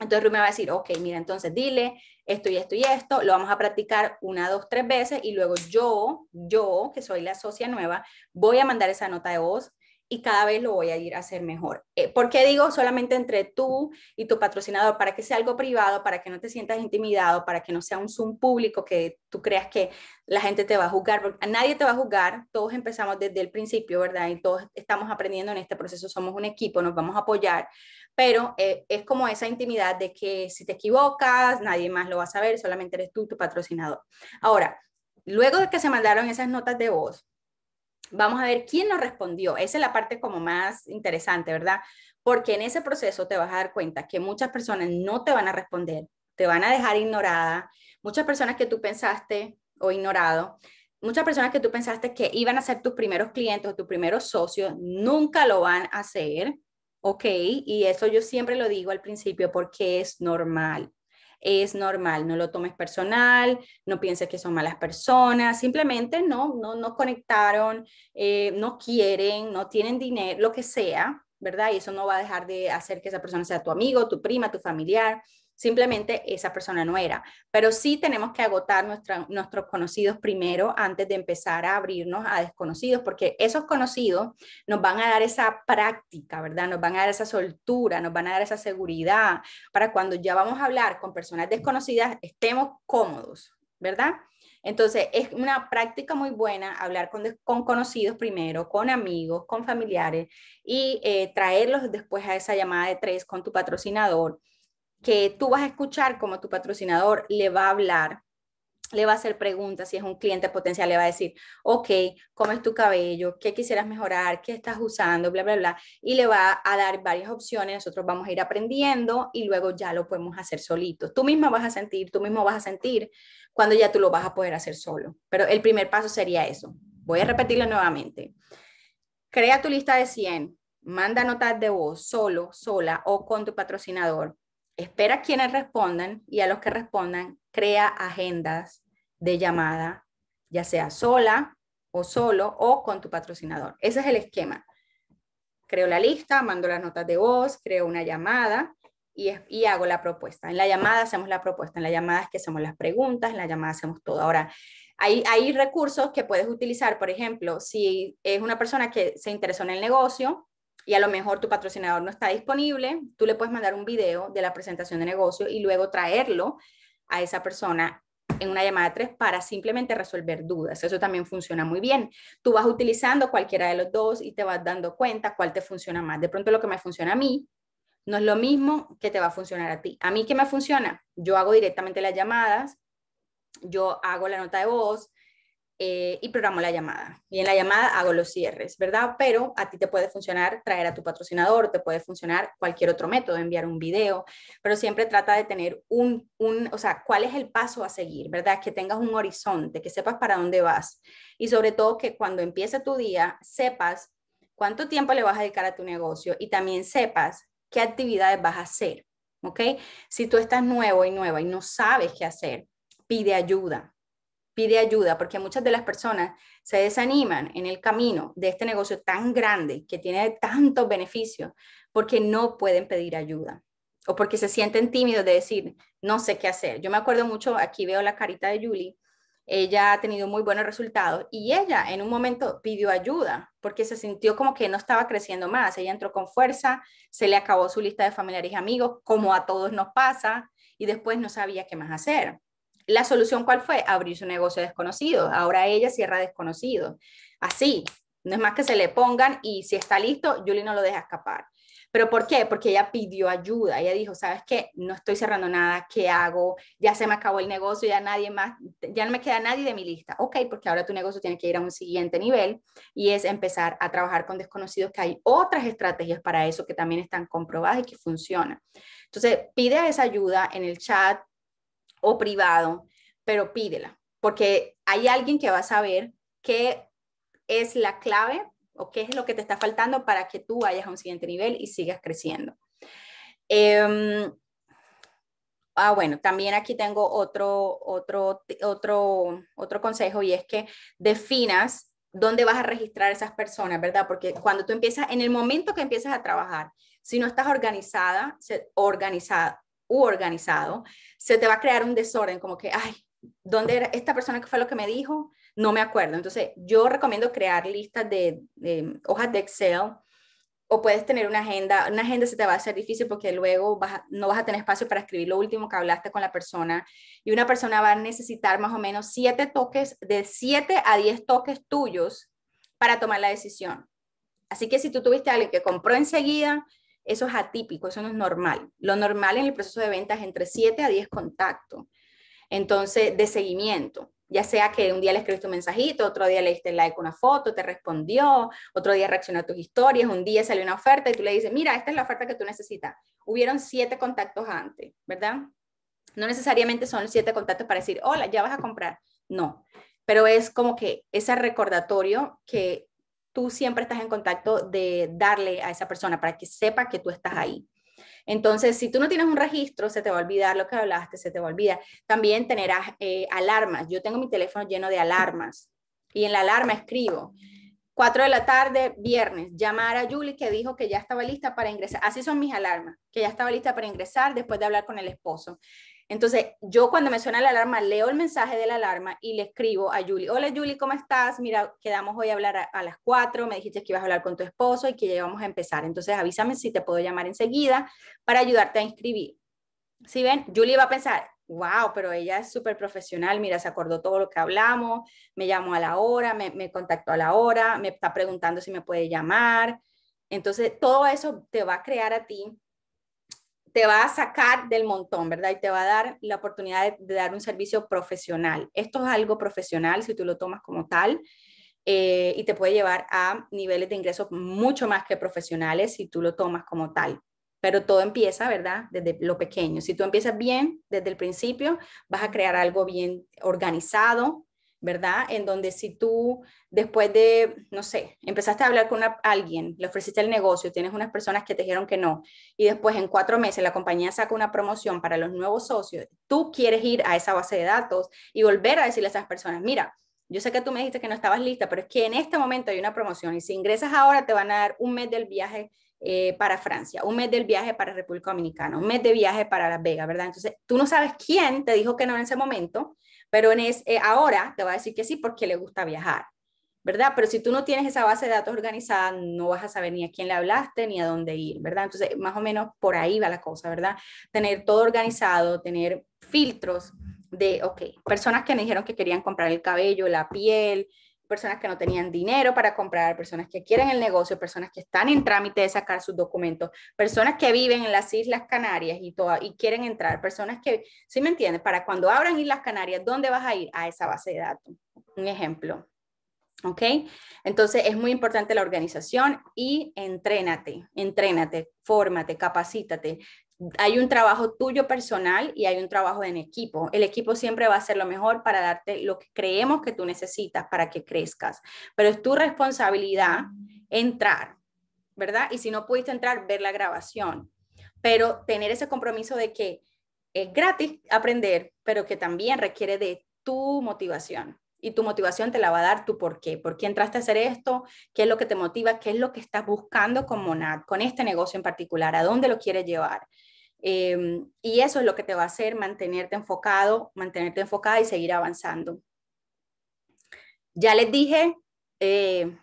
Entonces me va a decir, ok, mira, entonces dile esto y esto y esto, lo vamos a practicar una, dos, tres veces y luego yo, yo, que soy la socia nueva, voy a mandar esa nota de voz y cada vez lo voy a ir a hacer mejor. Eh, ¿Por qué digo solamente entre tú y tu patrocinador? Para que sea algo privado, para que no te sientas intimidado, para que no sea un Zoom público que tú creas que la gente te va a juzgar, a nadie te va a juzgar, todos empezamos desde el principio, ¿verdad? Y todos estamos aprendiendo en este proceso, somos un equipo, nos vamos a apoyar, pero eh, es como esa intimidad de que si te equivocas, nadie más lo va a saber, solamente eres tú tu patrocinador. Ahora, luego de que se mandaron esas notas de voz, vamos a ver quién nos respondió. Esa es la parte como más interesante, ¿verdad? Porque en ese proceso te vas a dar cuenta que muchas personas no te van a responder, te van a dejar ignorada, muchas personas que tú pensaste o ignorado, muchas personas que tú pensaste que iban a ser tus primeros clientes o tus primeros socios, nunca lo van a hacer, ¿ok? Y eso yo siempre lo digo al principio porque es normal es normal, no lo tomes personal, no pienses que son malas personas, simplemente no, no, no conectaron, eh, no quieren, no tienen dinero, lo que sea, ¿verdad? Y eso no va a dejar de hacer que esa persona sea tu amigo, tu prima, tu familiar. Simplemente esa persona no era. Pero sí tenemos que agotar nuestros conocidos primero antes de empezar a abrirnos a desconocidos, porque esos conocidos nos van a dar esa práctica, ¿verdad? Nos van a dar esa soltura, nos van a dar esa seguridad para cuando ya vamos a hablar con personas desconocidas, estemos cómodos, ¿verdad? Entonces, es una práctica muy buena hablar con, conocidos primero, con amigos, con familiares y eh, traerlos después a esa llamada de tres con tu patrocinador que tú vas a escuchar cómo tu patrocinador le va a hablar, le va a hacer preguntas, si es un cliente potencial, le va a decir, ok, ¿cómo es tu cabello? ¿Qué quisieras mejorar? ¿Qué estás usando? Bla, bla, bla. Y le va a dar varias opciones, nosotros vamos a ir aprendiendo y luego ya lo podemos hacer solito Tú misma vas a sentir, tú mismo vas a sentir cuando ya tú lo vas a poder hacer solo. Pero el primer paso sería eso. Voy a repetirlo nuevamente. Crea tu lista de 100, manda notas de voz solo, sola o con tu patrocinador espera a quienes respondan y a los que respondan, crea agendas de llamada, ya sea sola o solo o con tu patrocinador. Ese es el esquema. Creo la lista, mando las notas de voz, creo una llamada y, hago la propuesta. En la llamada hacemos la propuesta, en la llamada es que hacemos las preguntas, en la llamada hacemos todo. Ahora, hay recursos que puedes utilizar, por ejemplo, si es una persona que se interesó en el negocio, y a lo mejor tu patrocinador no está disponible, tú le puedes mandar un video de la presentación de negocio y luego traerlo a esa persona en una llamada 3 para simplemente resolver dudas. Eso también funciona muy bien. Tú vas utilizando cualquiera de los dos y te vas dando cuenta cuál te funciona más. De pronto lo que me funciona a mí no es lo mismo que te va a funcionar a ti. A mí, ¿qué me funciona? Yo hago directamente las llamadas, yo hago la nota de voz, eh, y programo la llamada. Y en la llamada hago los cierres, ¿verdad? Pero a ti te puede funcionar traer a tu patrocinador, te puede funcionar cualquier otro método, enviar un video, pero siempre trata de tener un, un o sea, cuál es el paso a seguir, ¿verdad? Que tengas un horizonte, que sepas para dónde vas y sobre todo que cuando empiece tu día sepas cuánto tiempo le vas a dedicar a tu negocio y también sepas qué actividades vas a hacer, ¿ok? Si tú estás nuevo y nueva y no sabes qué hacer, pide ayuda, pide ayuda, porque muchas de las personas se desaniman en el camino de este negocio tan grande que tiene tantos beneficios, porque no pueden pedir ayuda o porque se sienten tímidos de decir, no sé qué hacer. Yo me acuerdo mucho, aquí veo la carita de Julie, ella ha tenido muy buenos resultados y ella en un momento pidió ayuda porque se sintió como que no estaba creciendo más, ella entró con fuerza, se le acabó su lista de familiares y amigos, como a todos nos pasa, y después no sabía qué más hacer. La solución cuál fue? Abrir su negocio desconocido. Ahora ella cierra desconocido. Así, no es más que se le pongan y si está listo, Julie no lo deja escapar. ¿Pero por qué? Porque ella pidió ayuda. Ella dijo, ¿sabes qué? No estoy cerrando nada. ¿Qué hago? Ya se me acabó el negocio, ya nadie más, ya no me queda nadie de mi lista. Ok, porque ahora tu negocio tiene que ir a un siguiente nivel y es empezar a trabajar con desconocidos que hay otras estrategias para eso que también están comprobadas y que funcionan. Entonces, pide esa ayuda en el chat, o privado, pero pídela, porque hay alguien que va a saber qué es la clave o qué es lo que te está faltando para que tú vayas a un siguiente nivel y sigas creciendo. Em, ah, bueno, también aquí tengo otro, otro, otro, otro consejo y es que definas dónde vas a registrar esas personas, ¿verdad? Porque cuando tú empiezas, en el momento que empiezas a trabajar, si no estás organizada, organizada, u organizado, se te va a crear un desorden, como que, ay, ¿dónde era esta persona que fue lo que me dijo? No me acuerdo. Entonces, yo recomiendo crear listas de, em, hojas de Excel o puedes tener una agenda. Una agenda se te va a hacer difícil porque luego no vas a tener espacio para escribir lo último que hablaste con la persona. Y una persona va a necesitar más o menos siete toques, de siete a diez toques tuyos para tomar la decisión. Así que si tú tuviste alguien que compró enseguida, eso es atípico, eso no es normal. Lo normal en el proceso de venta es entre 7 a 10 contactos. Entonces, de seguimiento, ya sea que un día le escribiste un mensajito, otro día le diste like a una foto, te respondió, otro día reaccionó a tus historias, un día salió una oferta y tú le dices, mira, esta es la oferta que tú necesitas. Hubieron 7 contactos antes, ¿verdad? No necesariamente son 7 contactos para decir, hola, ya vas a comprar. No, pero es como que ese recordatorio que tú siempre estás en contacto de darle a esa persona para que sepa que tú estás ahí. Entonces, si tú no tienes un registro, se te va a olvidar lo que hablaste, se te va a olvidar. También tenerás eh, alarmas. Yo tengo mi teléfono lleno de alarmas y en la alarma escribo. 4 de la tarde, viernes, llamar a Julie que dijo que ya estaba lista para ingresar. Así son mis alarmas, que ya estaba lista para ingresar después de hablar con el esposo. Entonces, yo cuando me suena la alarma, leo el mensaje de la alarma y le escribo a Julie, hola Julie, ¿cómo estás? Mira, quedamos hoy a hablar a, las 4, me dijiste que ibas a hablar con tu esposo y que ya vamos a empezar. Entonces, avísame si te puedo llamar enseguida para ayudarte a inscribir. Si ¿Sí ven, Julie va a pensar, wow, pero ella es súper profesional, mira, se acordó todo lo que hablamos, me llamó a la hora, me, me, contactó a la hora, me está preguntando si me puede llamar. Entonces, todo eso te va a crear a ti te va a sacar del montón, ¿verdad? Y te va a dar la oportunidad de, dar un servicio profesional. Esto es algo profesional si tú lo tomas como tal. Eh, y te puede llevar a niveles de ingresos mucho más que profesionales si tú lo tomas como tal. Pero todo empieza, ¿verdad? Desde lo pequeño. Si tú empiezas bien desde el principio, vas a crear algo bien organizado, ¿verdad? En donde si tú después de, no sé, empezaste a hablar con alguien, le ofreciste el negocio, tienes unas personas que te dijeron que no, y después en cuatro meses la compañía saca una promoción para los nuevos socios, tú quieres ir a esa base de datos y volver a decirle a esas personas, mira, yo sé que tú me dijiste que no estabas lista, pero es que en este momento hay una promoción y si ingresas ahora te van a dar un mes del viaje eh, para Francia, un mes del viaje para República Dominicana, un mes de viaje para Las Vegas, ¿verdad? Entonces, tú no sabes quién te dijo que no en ese momento pero en es, eh, ahora te va a decir que sí porque le gusta viajar, ¿verdad? Pero si tú no tienes esa base de datos organizada, no vas a saber ni a quién le hablaste ni a dónde ir, ¿verdad? Entonces, más o menos por ahí va la cosa, ¿verdad? Tener todo organizado, tener filtros de, ok, personas que me dijeron que querían comprar el cabello, la piel, personas que no tenían dinero para comprar, personas que quieren el negocio, personas que están en trámite de sacar sus documentos, personas que viven en las Islas Canarias y, y quieren entrar, personas que, ¿sí me entiendes? Para cuando abran Islas Canarias, ¿dónde vas a ir? A esa base de datos. Un ejemplo. ¿Ok? Entonces es muy importante la organización y entrénate, entrénate, fórmate, capacítate hay un trabajo tuyo personal y hay un trabajo en equipo. El equipo siempre va a ser lo mejor para darte lo que creemos que tú necesitas para que crezcas, pero es tu responsabilidad entrar, ¿verdad? Y si no pudiste entrar, ver la grabación, pero tener ese compromiso de que es gratis aprender, pero que también requiere de tu motivación. Y tu motivación te la va a dar tu por qué. ¿Por qué entraste a hacer esto? ¿Qué es lo que te motiva? ¿Qué es lo que estás buscando con Monad, con este negocio en particular? ¿A dónde lo quieres llevar? Em, y eso es lo que te va a hacer mantenerte enfocado, mantenerte enfocada y seguir avanzando. Ya les dije eh,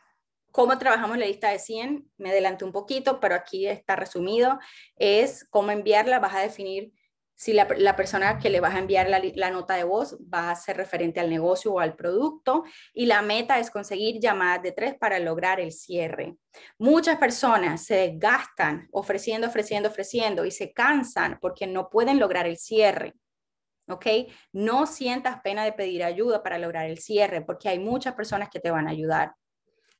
cómo trabajamos la lista de 100, me adelanté un poquito, pero aquí está resumido, es cómo enviarla, vas a definir si la, persona que le vas a enviar la, nota de voz va a ser referente al negocio o al producto y la meta es conseguir llamadas de tres para lograr el cierre. Muchas personas se desgastan ofreciendo, ofreciendo, ofreciendo y se cansan porque no pueden lograr el cierre. ¿Ok? No sientas pena de pedir ayuda para lograr el cierre porque hay muchas personas que te van a ayudar.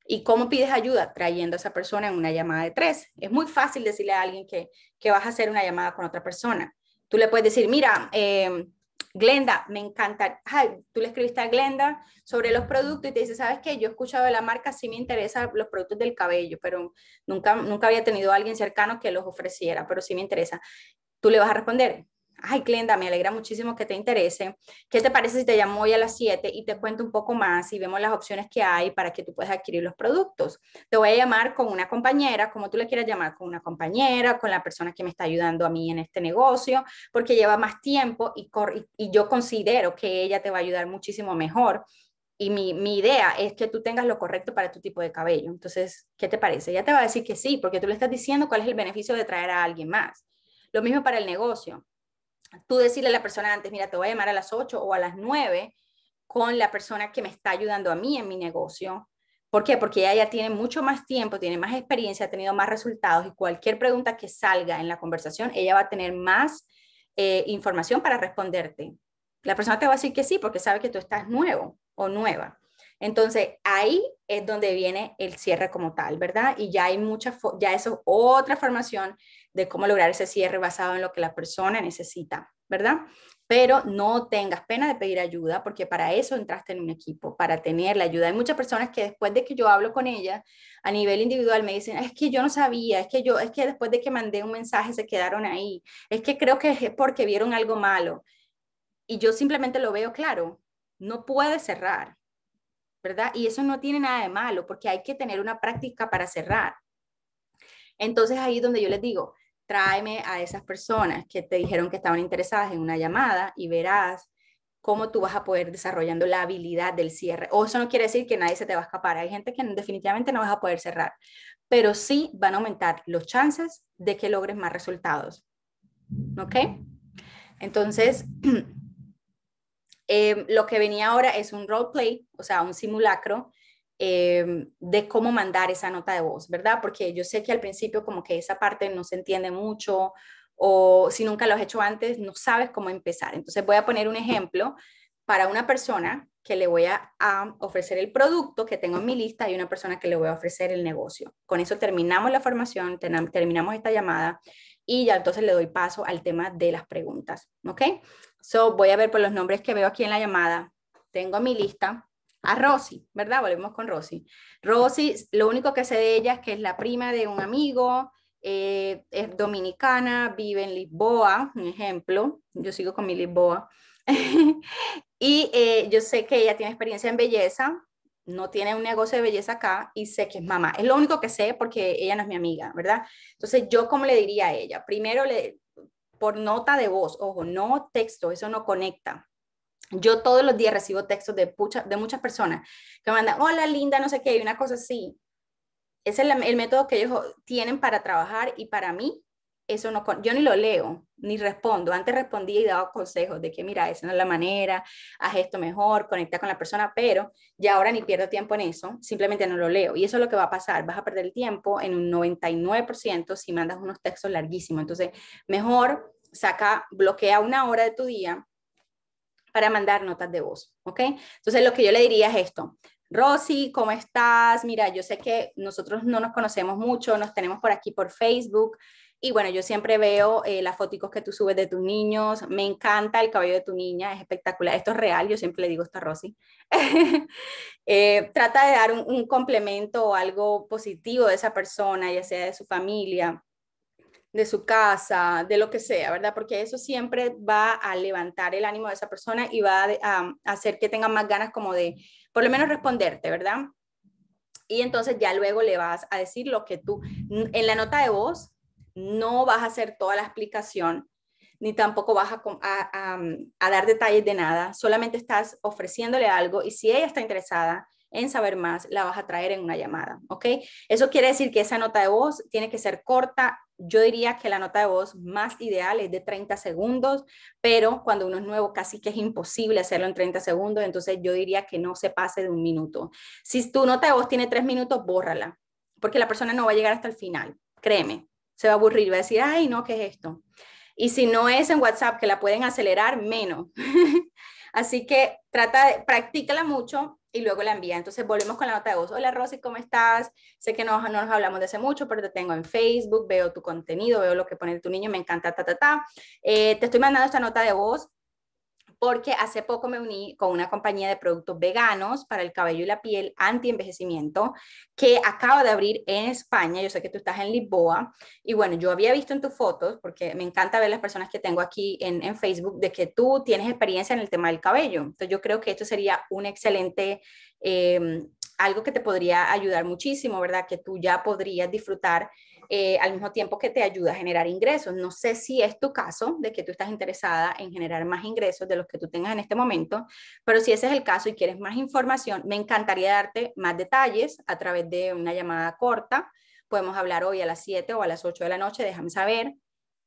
¿Y cómo pides ayuda? Trayendo a esa persona en una llamada de tres. Es muy fácil decirle a alguien que, que vas a hacer una llamada con otra persona Tú le puedes decir, mira, em, Glenda, me encanta, tú le escribiste a Glenda sobre los productos y te dice, sabes qué, yo he escuchado de la marca, sí me interesan los productos del cabello, pero nunca, nunca había tenido a alguien cercano que los ofreciera, pero sí me interesa. Tú le vas a responder, Ay, Clenda, me alegra muchísimo que te interese. ¿Qué te parece si te llamo hoy a las 7 y te cuento un poco más y vemos las opciones que hay para que tú puedas adquirir los productos? Te voy a llamar con una compañera, como tú le quieras llamar, con una compañera, con la persona que me está ayudando a mí en este negocio, porque lleva más tiempo y, yo considero que ella te va a ayudar muchísimo mejor. Y mi, mi, idea es que tú tengas lo correcto para tu tipo de cabello. Entonces, ¿qué te parece? Ya te va a decir que sí, porque tú le estás diciendo cuál es el beneficio de traer a alguien más. Lo mismo para el negocio tú decirle a la persona antes, mira, te voy a llamar a las 8 o a las 9 con la persona que me está ayudando a mí en mi negocio. ¿Por qué? Porque ella ya tiene mucho más tiempo, tiene más experiencia, ha tenido más resultados y cualquier pregunta que salga en la conversación, ella va a tener más eh, información para responderte. La persona te va a decir que sí porque sabe que tú estás nuevo o nueva. Entonces, ahí es donde viene el cierre como tal, ¿verdad? Y ya hay mucha, ya eso, otra formación de cómo lograr ese cierre basado en lo que la persona necesita, ¿verdad? Pero no tengas pena de pedir ayuda porque para eso entraste en un equipo, para tener la ayuda. Hay muchas personas que después de que yo hablo con ellas a nivel individual me dicen, es que yo no sabía, es que yo, es que después de que mandé un mensaje se quedaron ahí, es que creo que es porque vieron algo malo. Y yo simplemente lo veo claro, no puede cerrar, ¿verdad? Y eso no tiene nada de malo porque hay que tener una práctica para cerrar. Entonces ahí es donde yo les digo, tráeme a esas personas que te dijeron que estaban interesadas en una llamada y verás cómo tú vas a poder desarrollando la habilidad del cierre. O eso no quiere decir que nadie se te va a escapar. Hay gente que definitivamente no vas a poder cerrar, pero sí van a aumentar los chances de que logres más resultados. ¿Ok? Entonces, em, lo que venía ahora es un role play, o sea, un simulacro Em, de cómo mandar esa nota de voz, ¿verdad? Porque yo sé que al principio como que esa parte no se entiende mucho o si nunca lo has hecho antes, no sabes cómo empezar. Entonces voy a poner un ejemplo para una persona que le voy a, a, ofrecer el producto que tengo en mi lista y una persona que le voy a ofrecer el negocio. Con eso terminamos la formación, terminamos esta llamada y ya entonces le doy paso al tema de las preguntas, ¿ok? So, voy a ver por los nombres que veo aquí en la llamada. Tengo mi lista, a Rosy, ¿verdad? Volvemos con Rosy. Rosy, lo único que sé de ella es que es la prima de un amigo, eh, es dominicana, vive en Lisboa, un ejemplo, yo sigo con mi Lisboa, y eh, yo sé que ella tiene experiencia en belleza, no tiene un negocio de belleza acá y sé que es mamá. Es lo único que sé porque ella no es mi amiga, ¿verdad? Entonces, ¿yo cómo le diría a ella? Primero, le, por nota de voz, ojo, no texto, eso no conecta, yo todos los días recibo textos de, muchas personas que me mandan, hola linda, no sé qué, y una cosa así. Ese es el, método que ellos tienen para trabajar y para mí eso no, yo ni lo leo, ni respondo. Antes respondía y daba consejos de que, mira, esa no es la manera, haz esto mejor, conecta con la persona, pero ya ahora ni pierdo tiempo en eso, simplemente no lo leo. Y eso es lo que va a pasar, vas a perder el tiempo en un 99% si mandas unos textos larguísimos. Entonces, mejor saca, bloquea una hora de tu día para mandar notas de voz, ¿ok? Entonces lo que yo le diría es esto. Rosy, ¿cómo estás? Mira, yo sé que nosotros no nos conocemos mucho, nos tenemos por aquí por Facebook y bueno, yo siempre veo eh, las fotos que tú subes de tus niños, me encanta el cabello de tu niña, es espectacular, esto es real, yo siempre le digo esto a Rosy. Eh, trata de dar un, un complemento o algo positivo de esa persona, ya sea de su familia, de su casa, de lo que sea, ¿verdad? Porque eso siempre va a levantar el ánimo de esa persona y va a, hacer que tenga más ganas como de, por lo menos, responderte, ¿verdad? Y entonces ya luego le vas a decir lo que tú, en la nota de voz, no vas a hacer toda la explicación, ni tampoco vas a, mm, a dar detalles de nada, solamente estás ofreciéndole algo y si ella está interesada, en saber más, la vas a traer en una llamada, ¿ok? Eso quiere decir que esa nota de voz tiene que ser corta yo diría que la nota de voz más ideal es de 30 segundos, pero cuando uno es nuevo casi que es imposible hacerlo en 30 segundos, entonces yo diría que no se pase de un minuto. Si tu nota de voz tiene tres minutos, bórrala, porque la persona no va a llegar hasta el final, créeme, se va a aburrir, va a decir, ay, no, ¿qué es esto? Y si no es en WhatsApp, que la pueden acelerar, menos. Así que trata de, practícala mucho, y luego la envía. Entonces volvemos con la nota de voz. Hola Rosy, ¿cómo estás? Sé que no, no nos hablamos de hace mucho, pero te tengo en Facebook, veo tu contenido, veo lo que pone tu niño, me encanta, ta, ta, ta. Eh, te estoy mandando esta nota de voz porque hace poco me uní con una compañía de productos veganos para el cabello y la piel anti-envejecimiento que acaba de abrir en España. Yo sé que tú estás en Lisboa y bueno, yo había visto en tus fotos, porque me encanta ver las personas que tengo aquí en, Facebook, de que tú tienes experiencia en el tema del cabello. Entonces yo creo que esto sería un excelente... Em, algo que te podría ayudar muchísimo, ¿verdad? Que tú ya podrías disfrutar eh, al mismo tiempo que te ayuda a generar ingresos. No sé si es tu caso de que tú estás interesada en generar más ingresos de los que tú tengas en este momento, pero si ese es el caso y quieres más información, me encantaría darte más detalles a través de una llamada corta. Podemos hablar hoy a las 7 o a las 8 de la noche, déjame saber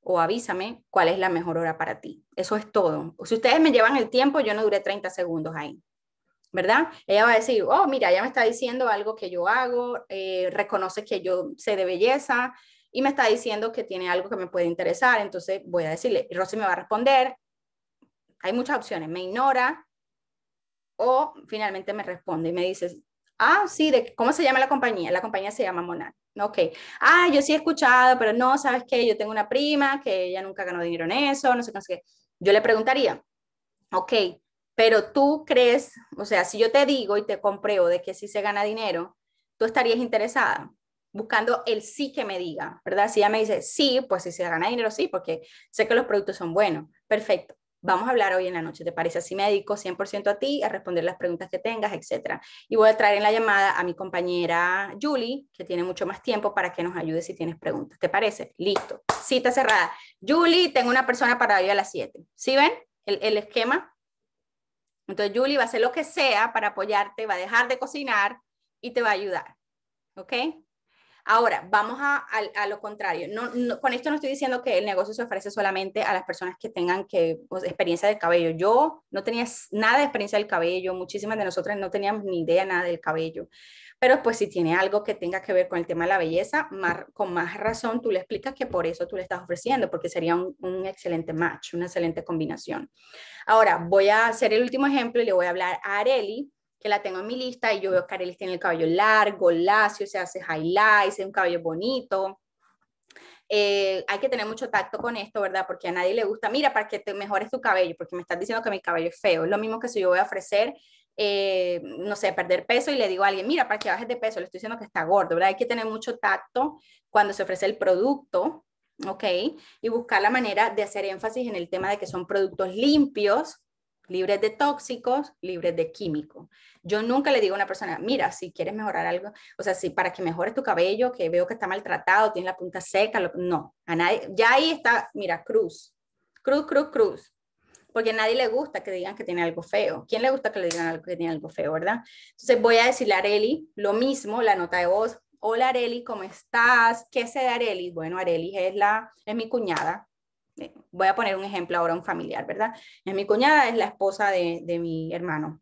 o avísame cuál es la mejor hora para ti. Eso es todo. Si ustedes me llevan el tiempo, yo no duré 30 segundos ahí. ¿verdad? Ella va a decir, oh, mira, ella me está diciendo algo que yo hago, eh, reconoce que yo sé de belleza y me está diciendo que tiene algo que me puede interesar, entonces voy a decirle, y Rosy me va a responder, hay muchas opciones, me ignora o finalmente me responde y me dice, ah, sí, de, ¿cómo se llama la compañía? La compañía se llama Monar. Ok, ah, yo sí he escuchado, pero no, ¿sabes qué? Yo tengo una prima que ella nunca ganó dinero en eso, no sé, no qué. Yo le preguntaría, ok, pero tú crees, o sea, si yo te digo y te compruebo de que sí se gana dinero, tú estarías interesada buscando el sí que me diga, ¿verdad? Si ella me dice, sí, pues si se gana dinero, sí, porque sé que los productos son buenos. Perfecto. Vamos a hablar hoy en la noche, ¿te parece? Así me dedico 100% a ti, a responder las preguntas que tengas, etcétera. Y voy a traer en la llamada a mi compañera Julie, que tiene mucho más tiempo para que nos ayude si tienes preguntas. ¿Te parece? Listo. Cita cerrada. Julie, tengo una persona para hoy a las 7. ¿Sí ven el esquema? Entonces, Julie va a hacer lo que sea para apoyarte, va a dejar de cocinar y te va a ayudar. ¿Ok? Ahora, vamos a, lo contrario. con esto no estoy diciendo que el negocio se ofrece solamente a las personas que tengan que, pues, experiencia del cabello. Yo no tenía nada de experiencia del cabello, muchísimas de nosotras no teníamos ni idea nada del cabello. Pero pues si tiene algo que tenga que ver con el tema de la belleza, con más razón tú le explicas que por eso tú le estás ofreciendo, porque sería un, excelente match, una excelente combinación. Ahora, voy a hacer el último ejemplo y le voy a hablar a Areli, que la tengo en mi lista y yo veo que Areli tiene el cabello largo, lacio, se hace highlights, es un cabello bonito. Eh, hay que tener mucho tacto con esto, ¿verdad? Porque a nadie le gusta, mira, para que te mejores tu cabello, porque me estás diciendo que mi cabello es feo. Es lo mismo que si yo voy a ofrecer eh, no sé, perder peso y le digo a alguien, mira, para que bajes de peso, le estoy diciendo que está gordo, ¿verdad? Hay que tener mucho tacto cuando se ofrece el producto, ¿ok? Y buscar la manera de hacer énfasis en el tema de que son productos limpios, libres de tóxicos, libres de químicos. Yo nunca le digo a una persona, mira, si quieres mejorar algo, o sea, si para que mejores tu cabello, que veo que está maltratado, tiene la punta seca, no, a nadie, ya ahí está, mira, cruz, cruz, cruz, cruz porque a nadie le gusta que digan que tiene algo feo. ¿Quién le gusta que le digan que tiene algo feo, verdad? Entonces voy a decirle a Areli lo mismo, la nota de voz. Hola Areli, ¿cómo estás? ¿Qué sé de Areli? Bueno, Areli es, la, es mi cuñada. Eh, voy a poner un ejemplo ahora, un familiar, ¿verdad? Es mi cuñada, es la esposa de, de mi hermano.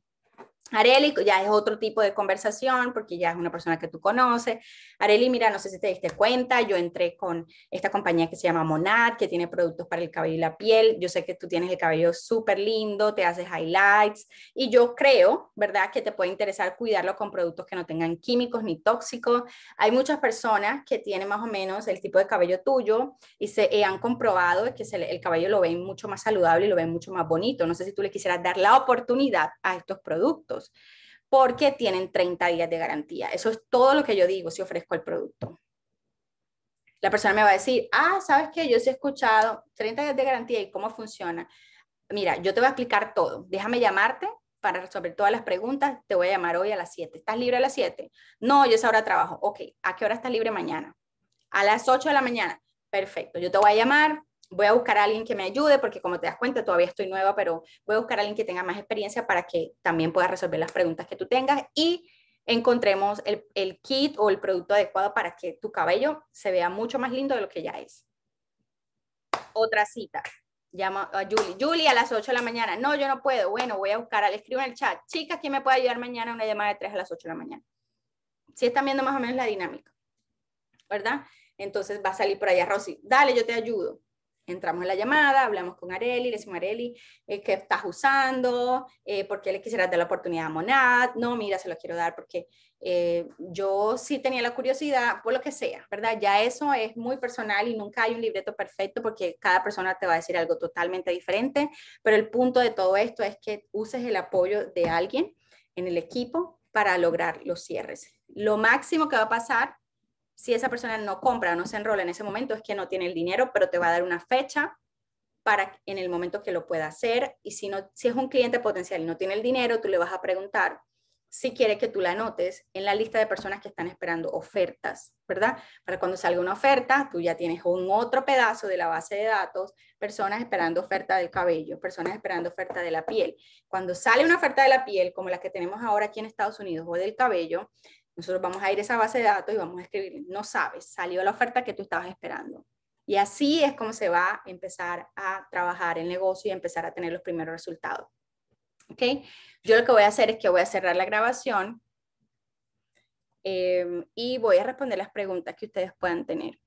Areli, ya es otro tipo de conversación porque ya es una persona que tú conoces. Areli, mira, no sé si te diste cuenta, yo entré con esta compañía que se llama Monad, que tiene productos para el cabello y la piel. Yo sé que tú tienes el cabello súper lindo, te haces highlights y yo creo, ¿verdad?, que te puede interesar cuidarlo con productos que no tengan químicos ni tóxicos. Hay muchas personas que tienen más o menos el tipo de cabello tuyo y se eh, han comprobado que el cabello lo ven mucho más saludable y lo ven mucho más bonito. No sé si tú le quisieras dar la oportunidad a estos productos porque tienen 30 días de garantía. Eso es todo lo que yo digo si ofrezco el producto. La persona me va a decir, ah, ¿sabes que Yo sí he escuchado 30 días de garantía y cómo funciona. Mira, yo te voy a explicar todo. Déjame llamarte para resolver todas las preguntas. Te voy a llamar hoy a las 7. ¿Estás libre a las 7? No, yo es ahora trabajo. Ok, ¿a qué hora estás libre mañana? A las 8 de la mañana. Perfecto, yo te voy a llamar, voy a buscar a alguien que me ayude, porque como te das cuenta, todavía estoy nueva, pero voy a buscar a alguien que tenga más experiencia para que también pueda resolver las preguntas que tú tengas y encontremos el, kit o el producto adecuado para que tu cabello se vea mucho más lindo de lo que ya es. Otra cita. Llama a Julie. Julie, a las 8 de la mañana. No, yo no puedo. Bueno, voy a buscar. Le escribo en el chat. chica ¿quién me puede ayudar mañana? Una llamada de 3 a las 8 de la mañana. Si están viendo más o menos la dinámica, ¿verdad? Entonces va a salir por allá Rosy. Dale, yo te ayudo entramos en la llamada, hablamos con Areli, le decimos, Areli, eh, ¿qué estás usando? Eh, ¿Por qué le quisieras dar la oportunidad a Monad? No, mira, se lo quiero dar porque eh, yo sí tenía la curiosidad, por lo que sea, ¿verdad? Ya eso es muy personal y nunca hay un libreto perfecto porque cada persona te va a decir algo totalmente diferente, pero el punto de todo esto es que uses el apoyo de alguien en el equipo para lograr los cierres. Lo máximo que va a pasar si esa persona no compra, o no se enrola en ese momento, es que no tiene el dinero, pero te va a dar una fecha para en el momento que lo pueda hacer. Y si, no, si es un cliente potencial y no tiene el dinero, tú le vas a preguntar si quiere que tú la anotes en la lista de personas que están esperando ofertas, ¿verdad? Para cuando salga una oferta, tú ya tienes un otro pedazo de la base de datos, personas esperando oferta del cabello, personas esperando oferta de la piel. Cuando sale una oferta de la piel, como la que tenemos ahora aquí en Estados Unidos, o del cabello, nosotros vamos a ir a esa base de datos y vamos a escribir, no sabes, salió la oferta que tú estabas esperando. Y así es como se va a empezar a trabajar el negocio y empezar a tener los primeros resultados. ¿Ok? Yo lo que voy a hacer es que voy a cerrar la grabación eh, y voy a responder las preguntas que ustedes puedan tener.